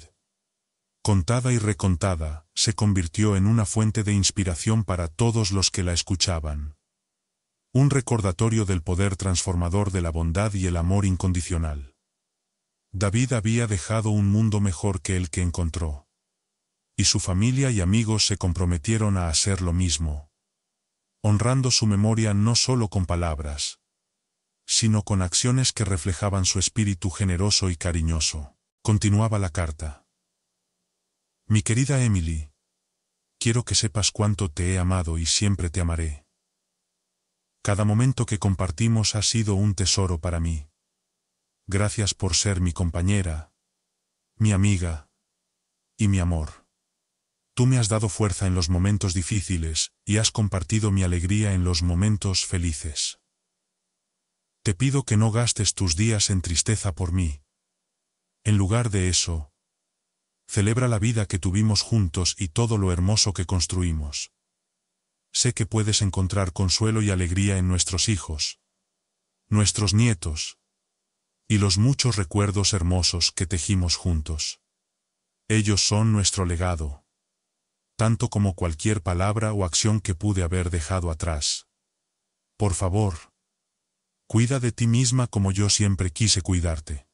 contada y recontada, se convirtió en una fuente de inspiración para todos los que la escuchaban. Un recordatorio del poder transformador de la bondad y el amor incondicional. David había dejado un mundo mejor que el que encontró. Y su familia y amigos se comprometieron a hacer lo mismo. Honrando su memoria no solo con palabras, sino con acciones que reflejaban su espíritu generoso y cariñoso. Continuaba la carta. Mi querida Emily, quiero que sepas cuánto te he amado y siempre te amaré. Cada momento que compartimos ha sido un tesoro para mí. Gracias por ser mi compañera, mi amiga y mi amor. Tú me has dado fuerza en los momentos difíciles y has compartido mi alegría en los momentos felices. Te pido que no gastes tus días en tristeza por mí. En lugar de eso, celebra la vida que tuvimos juntos y todo lo hermoso que construimos. Sé que puedes encontrar consuelo y alegría en nuestros hijos, nuestros nietos, y los muchos recuerdos hermosos que tejimos juntos. Ellos son nuestro legado, tanto como cualquier palabra o acción que pude haber dejado atrás. Por favor, cuida de ti misma como yo siempre quise cuidarte.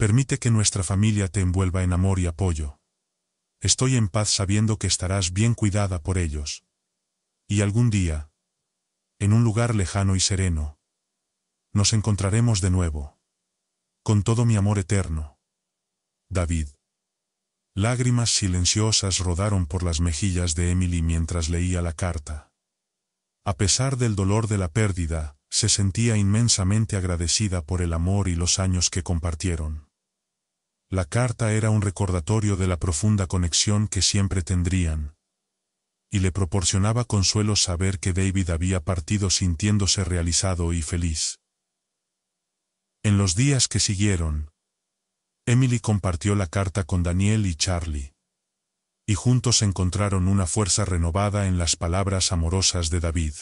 Permite que nuestra familia te envuelva en amor y apoyo. Estoy en paz sabiendo que estarás bien cuidada por ellos. Y algún día, en un lugar lejano y sereno, nos encontraremos de nuevo. Con todo mi amor eterno. David. Lágrimas silenciosas rodaron por las mejillas de Emily mientras leía la carta. A pesar del dolor de la pérdida, se sentía inmensamente agradecida por el amor y los años que compartieron. La carta era un recordatorio de la profunda conexión que siempre tendrían. Y le proporcionaba consuelo saber que David había partido sintiéndose realizado y feliz. En los días que siguieron, Emily compartió la carta con Daniel y Charlie. Y juntos encontraron una fuerza renovada en las palabras amorosas de David.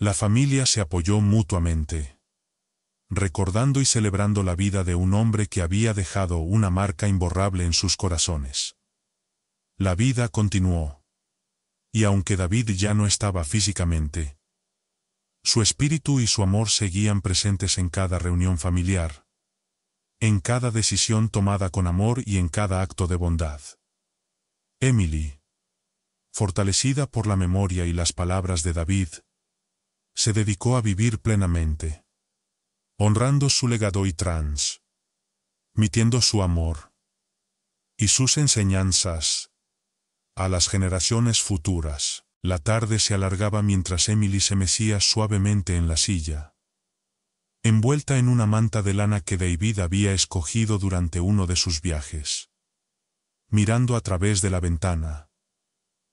La familia se apoyó mutuamente recordando y celebrando la vida de un hombre que había dejado una marca imborrable en sus corazones. La vida continuó. Y aunque David ya no estaba físicamente, su espíritu y su amor seguían presentes en cada reunión familiar, en cada decisión tomada con amor y en cada acto de bondad. Emily, fortalecida por la memoria y las palabras de David, se dedicó a vivir plenamente honrando su legado y trans, mitiendo su amor y sus enseñanzas a las generaciones futuras. La tarde se alargaba mientras Emily se mecía suavemente en la silla, envuelta en una manta de lana que David había escogido durante uno de sus viajes. Mirando a través de la ventana,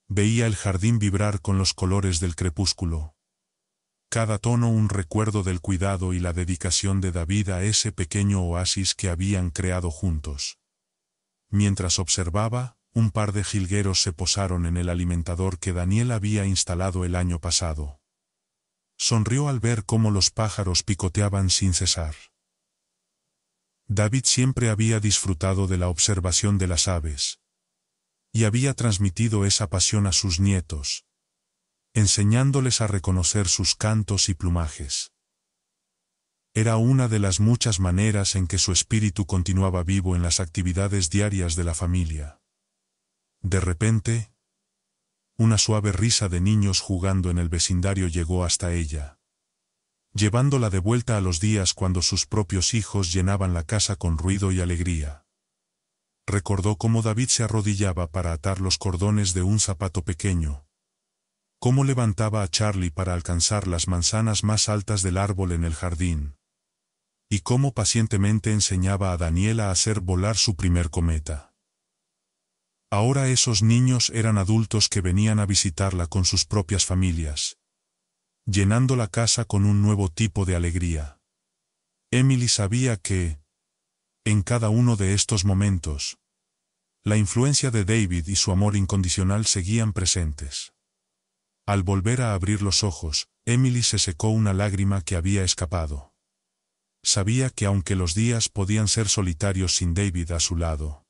veía el jardín vibrar con los colores del crepúsculo, cada tono un recuerdo del cuidado y la dedicación de David a ese pequeño oasis que habían creado juntos. Mientras observaba, un par de jilgueros se posaron en el alimentador que Daniel había instalado el año pasado. Sonrió al ver cómo los pájaros picoteaban sin cesar. David siempre había disfrutado de la observación de las aves. Y había transmitido esa pasión a sus nietos, enseñándoles a reconocer sus cantos y plumajes. Era una de las muchas maneras en que su espíritu continuaba vivo en las actividades diarias de la familia. De repente, una suave risa de niños jugando en el vecindario llegó hasta ella, llevándola de vuelta a los días cuando sus propios hijos llenaban la casa con ruido y alegría. Recordó cómo David se arrodillaba para atar los cordones de un zapato pequeño, cómo levantaba a Charlie para alcanzar las manzanas más altas del árbol en el jardín. Y cómo pacientemente enseñaba a Daniela a hacer volar su primer cometa. Ahora esos niños eran adultos que venían a visitarla con sus propias familias, llenando la casa con un nuevo tipo de alegría. Emily sabía que, en cada uno de estos momentos, la influencia de David y su amor incondicional seguían presentes. Al volver a abrir los ojos, Emily se secó una lágrima que había escapado. Sabía que aunque los días podían ser solitarios sin David a su lado,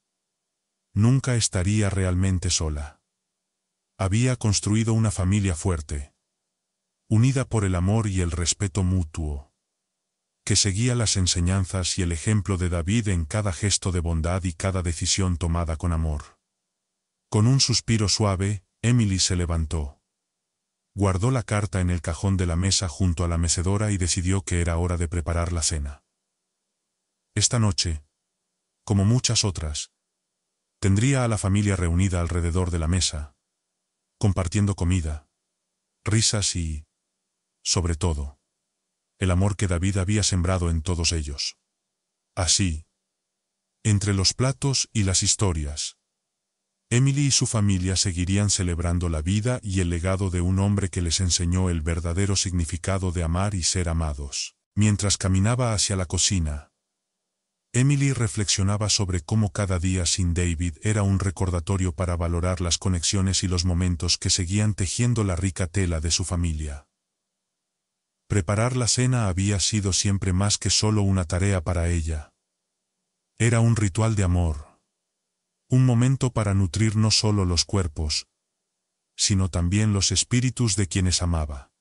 nunca estaría realmente sola. Había construido una familia fuerte, unida por el amor y el respeto mutuo, que seguía las enseñanzas y el ejemplo de David en cada gesto de bondad y cada decisión tomada con amor. Con un suspiro suave, Emily se levantó. Guardó la carta en el cajón de la mesa junto a la mecedora y decidió que era hora de preparar la cena. Esta noche, como muchas otras, tendría a la familia reunida alrededor de la mesa, compartiendo comida, risas y, sobre todo, el amor que David había sembrado en todos ellos. Así, entre los platos y las historias, Emily y su familia seguirían celebrando la vida y el legado de un hombre que les enseñó el verdadero significado de amar y ser amados. Mientras caminaba hacia la cocina, Emily reflexionaba sobre cómo cada día sin David era un recordatorio para valorar las conexiones y los momentos que seguían tejiendo la rica tela de su familia. Preparar la cena había sido siempre más que solo una tarea para ella. Era un ritual de amor, un momento para nutrir no solo los cuerpos, sino también los espíritus de quienes amaba.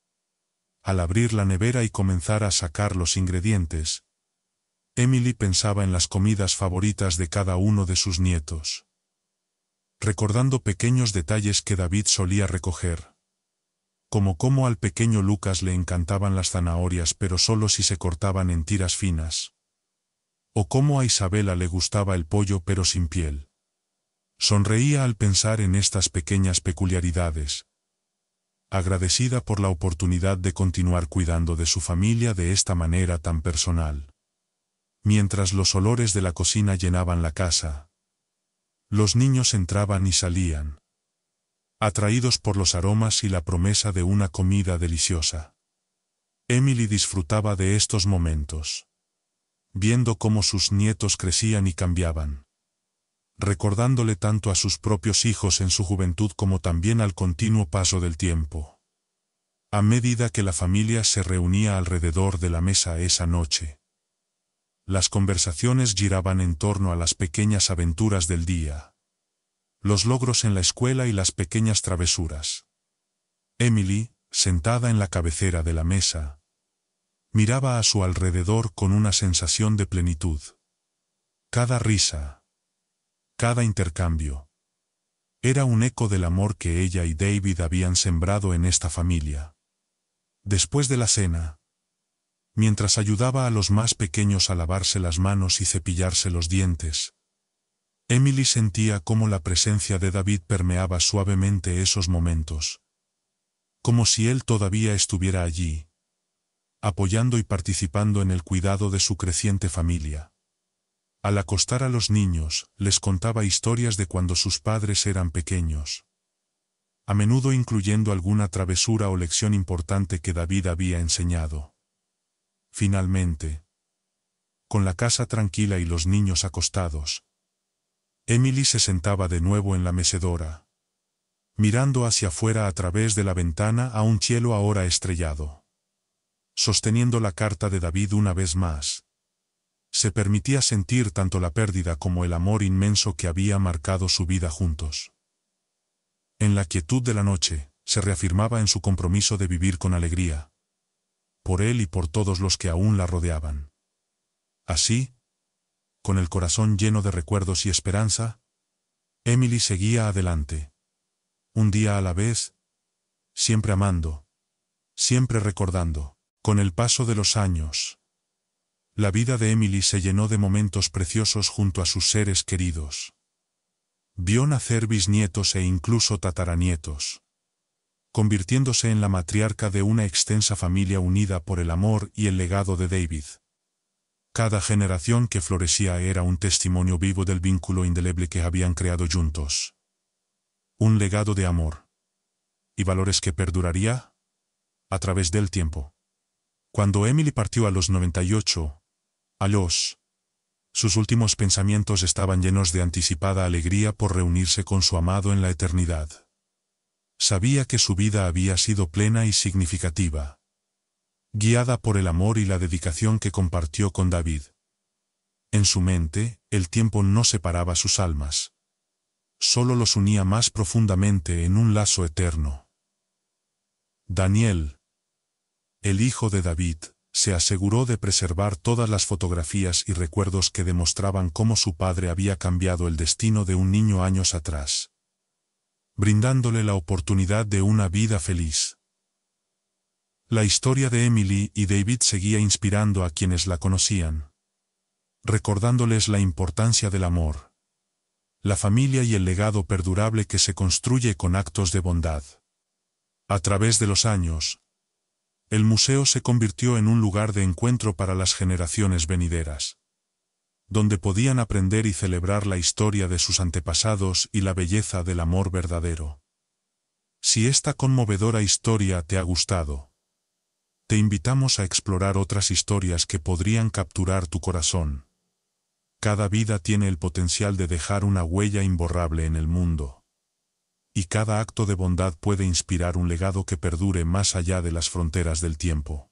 Al abrir la nevera y comenzar a sacar los ingredientes, Emily pensaba en las comidas favoritas de cada uno de sus nietos, recordando pequeños detalles que David solía recoger, como cómo al pequeño Lucas le encantaban las zanahorias pero solo si se cortaban en tiras finas, o cómo a Isabela le gustaba el pollo pero sin piel. Sonreía al pensar en estas pequeñas peculiaridades. Agradecida por la oportunidad de continuar cuidando de su familia de esta manera tan personal. Mientras los olores de la cocina llenaban la casa, los niños entraban y salían, atraídos por los aromas y la promesa de una comida deliciosa. Emily disfrutaba de estos momentos, viendo cómo sus nietos crecían y cambiaban recordándole tanto a sus propios hijos en su juventud como también al continuo paso del tiempo. A medida que la familia se reunía alrededor de la mesa esa noche, las conversaciones giraban en torno a las pequeñas aventuras del día, los logros en la escuela y las pequeñas travesuras. Emily, sentada en la cabecera de la mesa, miraba a su alrededor con una sensación de plenitud. Cada risa, cada intercambio era un eco del amor que ella y David habían sembrado en esta familia. Después de la cena, mientras ayudaba a los más pequeños a lavarse las manos y cepillarse los dientes, Emily sentía cómo la presencia de David permeaba suavemente esos momentos, como si él todavía estuviera allí, apoyando y participando en el cuidado de su creciente familia. Al acostar a los niños, les contaba historias de cuando sus padres eran pequeños. A menudo incluyendo alguna travesura o lección importante que David había enseñado. Finalmente, con la casa tranquila y los niños acostados, Emily se sentaba de nuevo en la mecedora, mirando hacia afuera a través de la ventana a un cielo ahora estrellado. Sosteniendo la carta de David una vez más, se permitía sentir tanto la pérdida como el amor inmenso que había marcado su vida juntos. En la quietud de la noche, se reafirmaba en su compromiso de vivir con alegría, por él y por todos los que aún la rodeaban. Así, con el corazón lleno de recuerdos y esperanza, Emily seguía adelante, un día a la vez, siempre amando, siempre recordando, con el paso de los años la vida de Emily se llenó de momentos preciosos junto a sus seres queridos. Vio nacer bisnietos e incluso tataranietos. Convirtiéndose en la matriarca de una extensa familia unida por el amor y el legado de David. Cada generación que florecía era un testimonio vivo del vínculo indeleble que habían creado juntos. Un legado de amor. Y valores que perduraría a través del tiempo. Cuando Emily partió a los 98, los, Sus últimos pensamientos estaban llenos de anticipada alegría por reunirse con su amado en la eternidad. Sabía que su vida había sido plena y significativa. Guiada por el amor y la dedicación que compartió con David. En su mente, el tiempo no separaba sus almas. Solo los unía más profundamente en un lazo eterno. Daniel. El hijo de David se aseguró de preservar todas las fotografías y recuerdos que demostraban cómo su padre había cambiado el destino de un niño años atrás, brindándole la oportunidad de una vida feliz. La historia de Emily y David seguía inspirando a quienes la conocían, recordándoles la importancia del amor, la familia y el legado perdurable que se construye con actos de bondad. A través de los años, el museo se convirtió en un lugar de encuentro para las generaciones venideras, donde podían aprender y celebrar la historia de sus antepasados y la belleza del amor verdadero. Si esta conmovedora historia te ha gustado, te invitamos a explorar otras historias que podrían capturar tu corazón. Cada vida tiene el potencial de dejar una huella imborrable en el mundo y cada acto de bondad puede inspirar un legado que perdure más allá de las fronteras del tiempo.